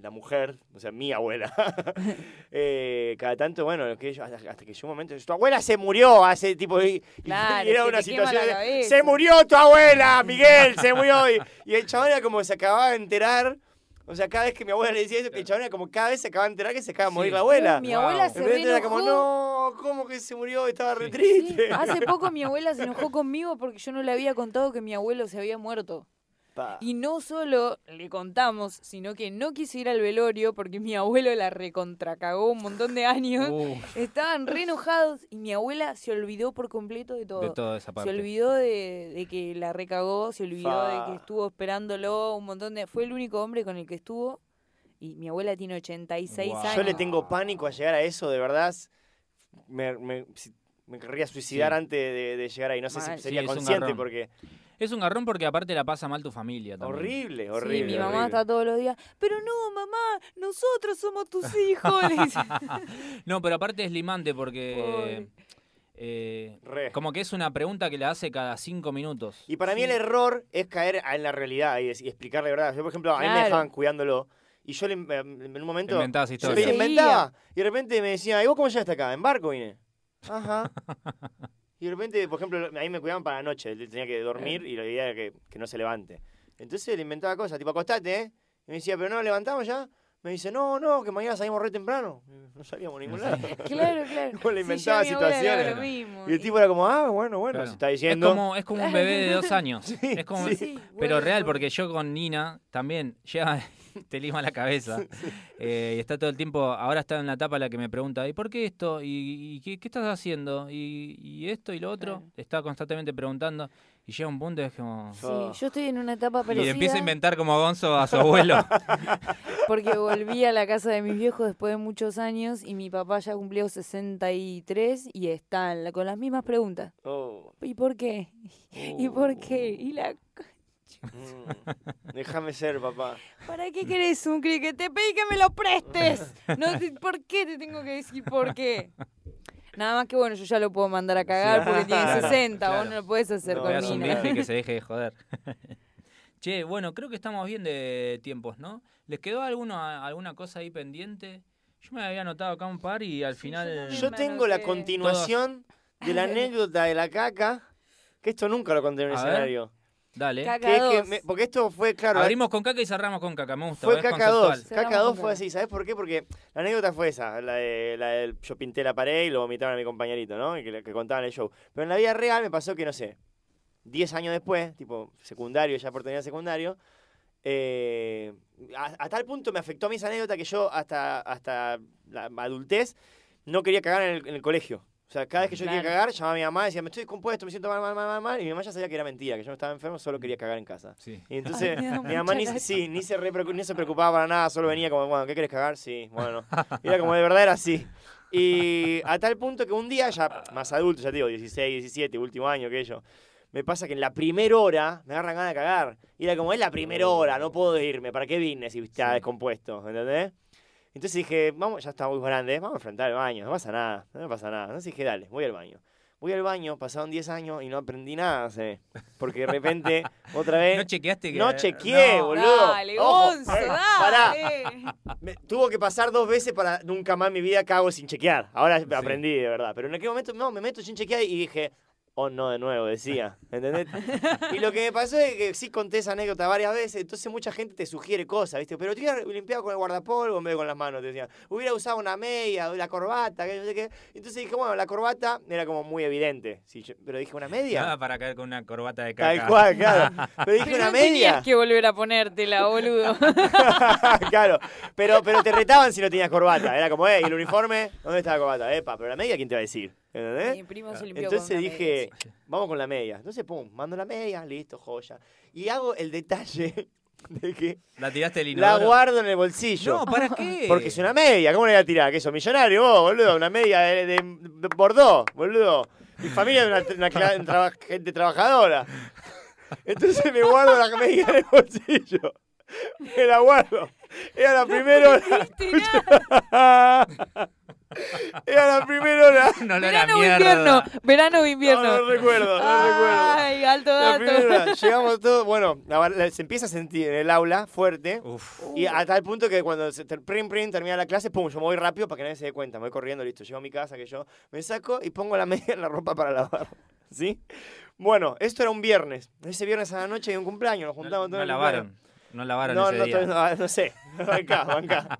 la mujer, o sea, mi abuela. Eh, cada tanto, bueno, que hasta, que llegó un momento, tu abuela se murió hace tipo. Y, era una situación se murió tu abuela, Miguel, se murió. Y, y el chabón era como se acababa de enterar. O sea, cada vez que mi abuela le decía eso, el chabón era como cada vez se acaba de enterar que se acaba de morir la abuela. mi abuela se re era como, no, ¿cómo que se murió? Estaba re triste. Hace poco mi abuela se enojó conmigo porque yo no le había contado que mi abuelo se había muerto. Y no solo le contamos, sino que no quise ir al velorio porque mi abuelo la recontracagó un montón de años. Estaban re enojados y mi abuela se olvidó por completo de todo. De Se olvidó de, que la recagó, se olvidó de que estuvo esperándolo un montón de... Fue el único hombre con el que estuvo y mi abuela tiene 86 años. Yo le tengo pánico a llegar a eso, de verdad. Me, me, querría suicidar antes de, llegar ahí. No sé si sería consciente porque es un garrón porque aparte la pasa mal tu familia Horrible, horrible. Sí, mi mamá está todos los días, pero no, mamá, nosotros somos tus hijos. no, pero aparte es limante porque... Eh, como que es una pregunta que le hace cada cinco minutos. Y para mí el error es caer en la realidad y, explicarle la verdad. Yo, por ejemplo, a mí cuidándolo. Y yo em, em, en un momento. Inventaba inventaba. Y de repente me decía, ¿y vos cómo llegaste acá? ¿En barco vine? Ajá. Y de repente, por ejemplo, ahí me cuidaban para la noche, tenía que dormir y la idea era que, que no se levante. Entonces le inventaba cosas, tipo, acostate, ¿eh? Y me decía, pero no, levantamos ya. Me dice, no, no, que mañana salimos re temprano. No salíamos ningún lado. claro, claro. le inventaba situaciones. Y el tipo era como, ah, bueno, bueno, está diciendo. Es como, es como un bebé de dos años. es como, pero real, porque yo con Nina también llega, te lima la cabeza. Eh, y está todo el tiempo, ahora está en la etapa la que me pregunta, ¿y por qué esto? ¿Y, qué, estás haciendo? ¿Y, esto y lo otro? Está constantemente preguntando. Y llega un punto de es Sí, yo estoy en una etapa parecida. Y empieza a inventar como Gonzo a su abuelo. Porque volví a la casa de mis viejos después de muchos años y mi papá ya cumplió 63 y está con las mismas preguntas. Oh. ¿Y por qué? ¿Y por qué? Uh. ¿Y la Mm. déjame ser, papá. ¿Para qué querés un cricket? Te pedí que me lo prestes. No ¿por qué te tengo que decir por qué? Nada más que bueno, yo ya lo puedo mandar a cagar porque tiene 60. Vos no lo podés hacer no, con que se deje de joder. che, bueno, creo que estamos bien de tiempos, ¿no? ¿Les quedó alguna alguna cosa ahí pendiente? Yo me había anotado acá un par y al final. Yo, tengo la continuación de la anécdota de la caca. Que esto nunca lo conté en el escenario. Dale. Caca porque esto fue, claro. Abrimos con caca y cerramos con caca, me gusta. Fue caca 2. Caca 2 fue así, ¿sabes por qué? Porque la anécdota fue esa. La de, la yo pinté la pared y lo vomitaron a mi compañerito, ¿no? que, contaban el show. Pero en la vida real me pasó que, no sé, 10 años después, tipo secundario, ya por tener secundario, eh, a, tal punto me afectó a mí esa anécdota que yo hasta, hasta la adultez no quería cagar en el colegio. O sea, cada vez que yo quería cagar, llamaba a mi mamá y decía, me estoy descompuesto, me siento mal, mal, mal, mal, mal. Y mi mamá ya sabía que era mentira, que yo no estaba enfermo, solo mm. quería cagar en casa. Sí. Y entonces, mi mamá ni, ni, se re, preocupaba para nada, solo venía como, bueno, ¿qué quieres cagar? Sí, bueno. era como, de verdad era así. Y a tal punto que un día, ya más adulto, ya digo, 16, 17, último año que yo, me pasa que en la primera hora me agarran ganas de cagar. Y era como, es la primera oh. hora, no puedo irme, ¿para qué vine si está descompuesto? ¿Entendés? Entonces dije, vamos, ya está muy grande, vamos a enfrentar el baño, no pasa nada, no pasa nada. Entonces dije, dale, voy al baño. Voy al baño, pasaron 10 años y no aprendí nada, Porque de repente, otra vez. No chequeaste que. No chequeé, boludo. Dale, tuvo que pasar dos veces para nunca más en mi vida cago sin chequear. Ahora aprendí, de verdad. Pero en aquel momento, no, me meto sin chequear y dije, o oh, no de nuevo, decía. ¿Entendés? y lo que me pasó es que sí conté esa anécdota varias veces, entonces mucha gente te sugiere cosas, ¿viste? Pero te hubiera limpiado con el guardapolvo en vez de con las manos, te decían. Hubiera usado una media, la corbata, qué no sé qué. Entonces dije, bueno, la corbata era como muy evidente. pero dije, ¿una media? Nada para caer con una corbata de caca. Tal cual, claro. Pero dije, ¿una media? Tenías que volver a ponértela, boludo. claro. Pero, pero te retaban si no tenías corbata. Era como, eh, ¿y el uniforme? ¿Dónde está la corbata? Epa, pero la media, ¿quién te va a decir? Entonces dije, vamos con la media. Entonces, pum, mando la media, listo, joya. Y hago el detalle de que. La tiraste La guardo en el bolsillo. No, ¿para qué? Porque es una media. ¿Cómo la voy a tirar? Que eso? millonario boludo. Una media de, de, Bordeaux, boludo. Mi familia es una, gente trabajadora. Entonces me guardo la media en el bolsillo. Me la guardo. Era la primera hora. Era la primera hora. No, verano o invierno. Verano o invierno. No, no recuerdo, no Ay, recuerdo. alto dato. Llegamos todos. Bueno, se empieza a sentir en el aula fuerte. Uf. Y a tal punto que cuando se, prim, termina la clase, pum, yo me voy rápido para que nadie se dé cuenta. Me voy corriendo, listo. Llego a mi casa, que yo me saco y pongo la media en la ropa para lavar. ¿Sí? Bueno, esto era un viernes. Ese viernes a la noche hay un cumpleaños, nos juntamos no, todos. No lavaron. No lavaron no, no, día. No, sé. acá, acá.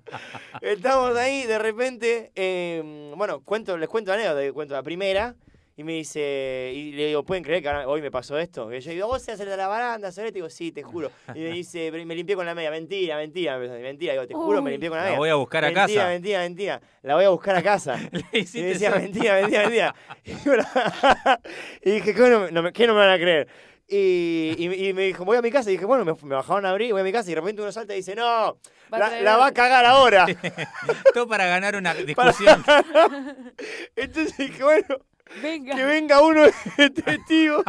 Estamos ahí, de repente, em, bueno, cuento, les cuento la cuento la primera. Y me dice, y le digo, ¿pueden creer que hoy me pasó esto? Y yo digo, vos se de la baranda, sobre digo, sí, te juro. Y me dice, me limpié con la media, mentira, mentira, mentira. Digo, te juro, me limpié con la media. La voy a buscar a casa. Mentira, mentira, mentira. La voy a buscar a casa. y me decía, mentira, mentira, mentira. Y, dije, ¿qué no me van a creer? Y, me dijo, voy a mi casa. Y dije, bueno, me, bajaron a abrir, voy a mi casa. Y de repente uno salta y dice, no, la, va a cagar ahora. Todo para ganar una discusión. Entonces dije, bueno, que venga uno de testigo.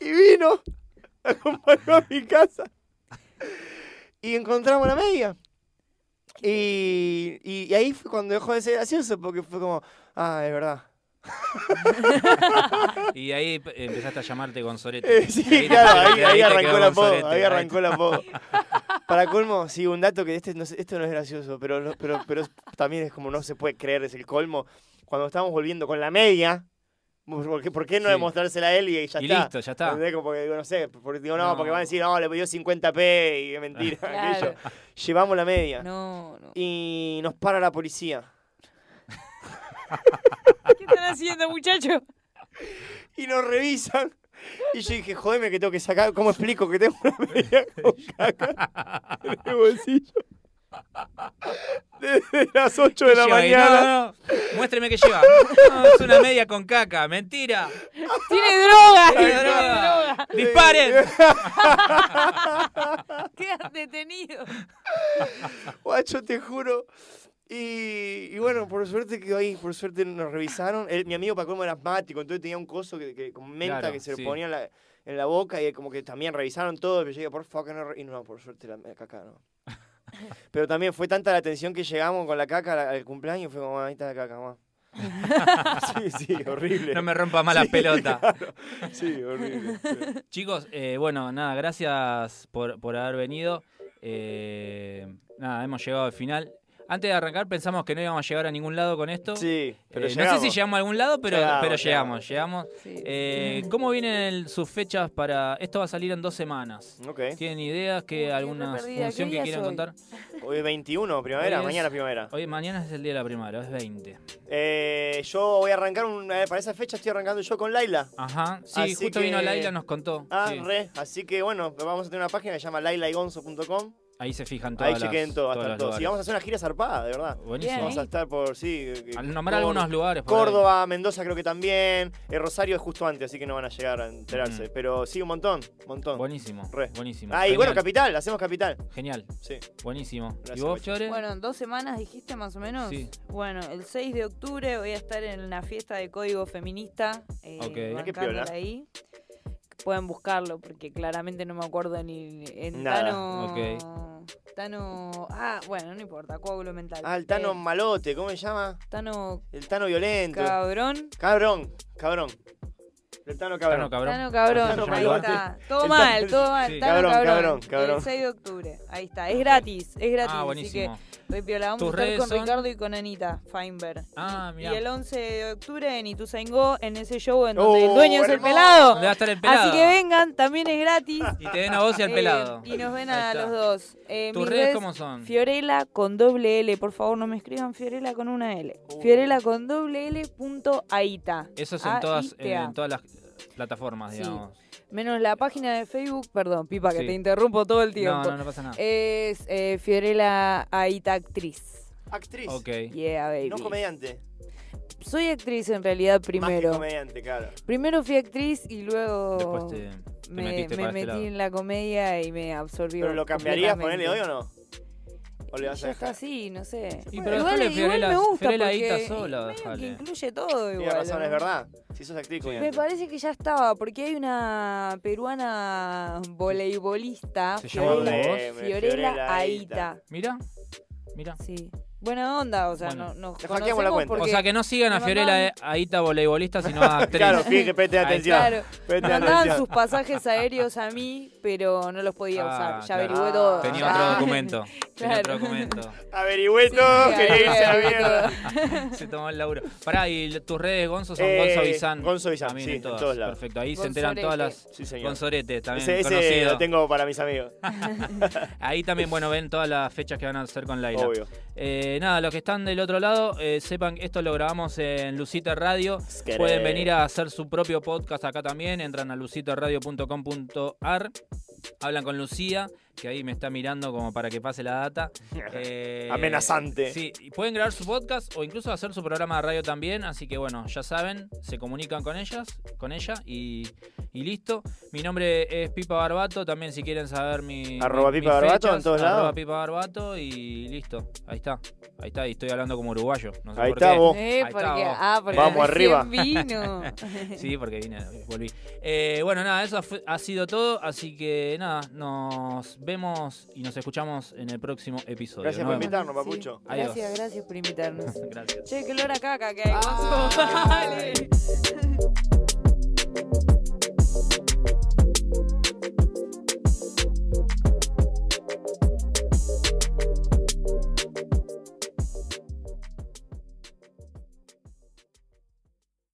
y vino, acompañó a mi casa. Y encontramos la media. Y, ahí fue cuando dejó de ser gracioso, porque fue como, ah, es verdad y ahí empezaste a llamarte Gonzorete. Eh, sí, claro, ahí, arrancó la Gonzorete, ahí, arrancó la po, Para colmo, sí, un dato que este esto no es gracioso, pero, pero, pero también es como no se puede creer, es el colmo. Cuando estábamos volviendo con la media, ¿Por qué, no demostrársela a él y ya y está? listo, ya está. Porque, no sé, digo, no, porque van a decir, no, le pidió 50p y mentira. Llevamos la media. No, no. Y nos para la policía. ¿Qué están haciendo, muchachos? Y nos revisan. Y yo dije, jodeme que tengo que sacar. ¿Cómo explico que tengo una media con caca en el bolsillo? Desde las 8 de la mañana. No, Muéstreme que lleva. es una media con caca. Mentira. Tiene droga. Tiene droga. Disparen. Quedan detenido. Guacho, te juro. Y, bueno, por suerte que ahí, por suerte nos revisaron. mi amigo Paco era asmático, entonces tenía un coso que, con menta que se le ponía en la, boca y como que también revisaron todo. Pero yo por favor, no. Y no, por suerte la, caca no. pero también fue tanta la atención que llegamos con la caca al, cumpleaños fue como, ah, ahí está la caca, mamá. sí, sí, horrible. No me rompa más la pelota. Sí, horrible. Chicos, eh, bueno, nada, gracias por, por haber venido. Eh, nada, hemos llegado al final antes de arrancar pensamos que no íbamos a llegar a ningún lado con esto. Sí, pero eh, llegamos. No sé si llegamos a algún lado, pero llegamos. Pero llegamos, llegamos. Eh, mm. ¿Cómo vienen sus fechas para...? Esto va a salir en dos semanas. ¿Tienen ideas, que alguna función que quieran contar? Hoy 21, primavera, es, mañana primavera. Hoy mañana es el día de la primavera, es 20. Eh, yo voy a arrancar, una. para esa fecha estoy arrancando yo con Laila. Ajá, sí, justo vino Laila, nos contó. Ah, re, así que bueno, vamos a tener una página que se llama lailaigonzo.com Ahí se fijan todas Ahí chequen todo, hasta todos. Y vamos a hacer una gira zarpada, de verdad. Buenísimo. Vamos a estar por, sí. Eh, Al nombrar algunos lugares. Córdoba, Mendoza creo que también. El eh, Rosario es justo antes, así que no van a llegar a enterarse. Mm. Pero sí, un montón, montón. Buenísimo. Buenísimo. Ah, bueno, capital, hacemos capital. Genial. Sí. Buenísimo. ¿Y vos, chores Bueno, dos semanas dijiste más o menos. Sí. Bueno, el 6 de octubre voy a estar en la fiesta de código feminista. Eh, ok. que piola. Ahí pueden buscarlo, porque claramente no me acuerdo ni en Nada. Tano. Tano. Ah, bueno, no importa, coágulo mental. Ah, el Tano eh, malote, ¿cómo se llama? Tano. El Tano violento. Cabrón. Cabrón, cabrón. El Tano Cabrón. Tano Cabrón. Tano Cabrón. Ahí está. Todo mal, todo mal. Tano cabrón, cabrón, cabrón, El 6 de octubre. Ahí está. Es gratis, es gratis. Ah, buenísimo a estar con Ricardo y con Anita Feinberg. Ah, mira. Y el 11 de octubre en Ituzaingó, en ese show en donde el oh, dueño es el pelado. Va estar el pelado. Así que vengan, también es gratis. Y te ven a vos y al eh, pelado. y nos ven a los dos. Eh, ¿Tus redes, cómo son? Fiorella con doble L. Por favor, no me escriban Fiorella con una L. Uh. Fiorella con doble L punto Aita. Eso es en todas, en, todas las plataformas, digamos. Menos la página de Facebook, perdón, Pipa, que te interrumpo todo el tiempo. No, no, no pasa nada. Es eh, Fiorella Aita Actriz. Actriz. Ok. Yeah, baby. No comediante. Soy actriz en realidad primero. Más comediante, claro. Primero fui actriz y luego. Después me, este metí en la comedia y me absorbí. ¿Pero lo cambiarías ponerle hoy o no? O le vas está así, no sé. Y pero igual, dejale me gusta Fiorella porque sola, que incluye todo igual. Tiene razón, es verdad. Si sos actriz, cuñado. Me parece que ya estaba, porque hay una peruana voleibolista, Se llama Fiorella, Fiorella- Aita. Mira, mira. Sí. Buena onda, o sea, Bueno. no, nos la cuenta. O sea que no sigan a Fiorella Aita voleibolista, sino a actriz. Claro, fíjate, preste atención. mandaban sus pasajes aéreos a mí pero no los podía usar. Ah, ya averigué ah, todo. Tenía otro documento. Tenía otro documento. Averigüé todo, sí, quería la mierda. se tomó el laburo. Pará, y tus redes, Gonzo, son eh, Gonzo Bizán. Gonzo Bizán, sí, todos Perfecto, ahí se enteran todas las... Sí, señor. también ese, conocido. lo tengo para mis amigos. ahí también, bueno, ven todas las fechas que van a hacer con Laila. Obvio. Eh, nada, los que están del otro lado, eh, sepan que esto lo grabamos en Lucita Radio. Pueden venir a hacer su propio podcast acá también. Entran a luciterradio.com.ar hablan con Lucía que ahí me está mirando como para que pase la data. Eh, Amenazante. Sí, pueden grabar su podcast o incluso hacer su programa de radio también, así que bueno, ya saben, se comunican con ellas, con ella y, listo. Mi nombre es Pipa Barbato, también si quieren saber mi... Arroba Pipa Barbato en todos lados. Arroba Pipa Barbato y listo, ahí está. Ahí está, y estoy hablando como uruguayo. ahí, por está, Vos. Eh, ah, Vamos arriba. sí, porque vine, volví. Eh, bueno, nada, eso ha sido todo, así que nada, nos vemos y nos escuchamos en el próximo episodio. Gracias por invitarnos, Papucho. Gracias, gracias por invitarnos. gracias. Che, qué lora caca que hay. Ah.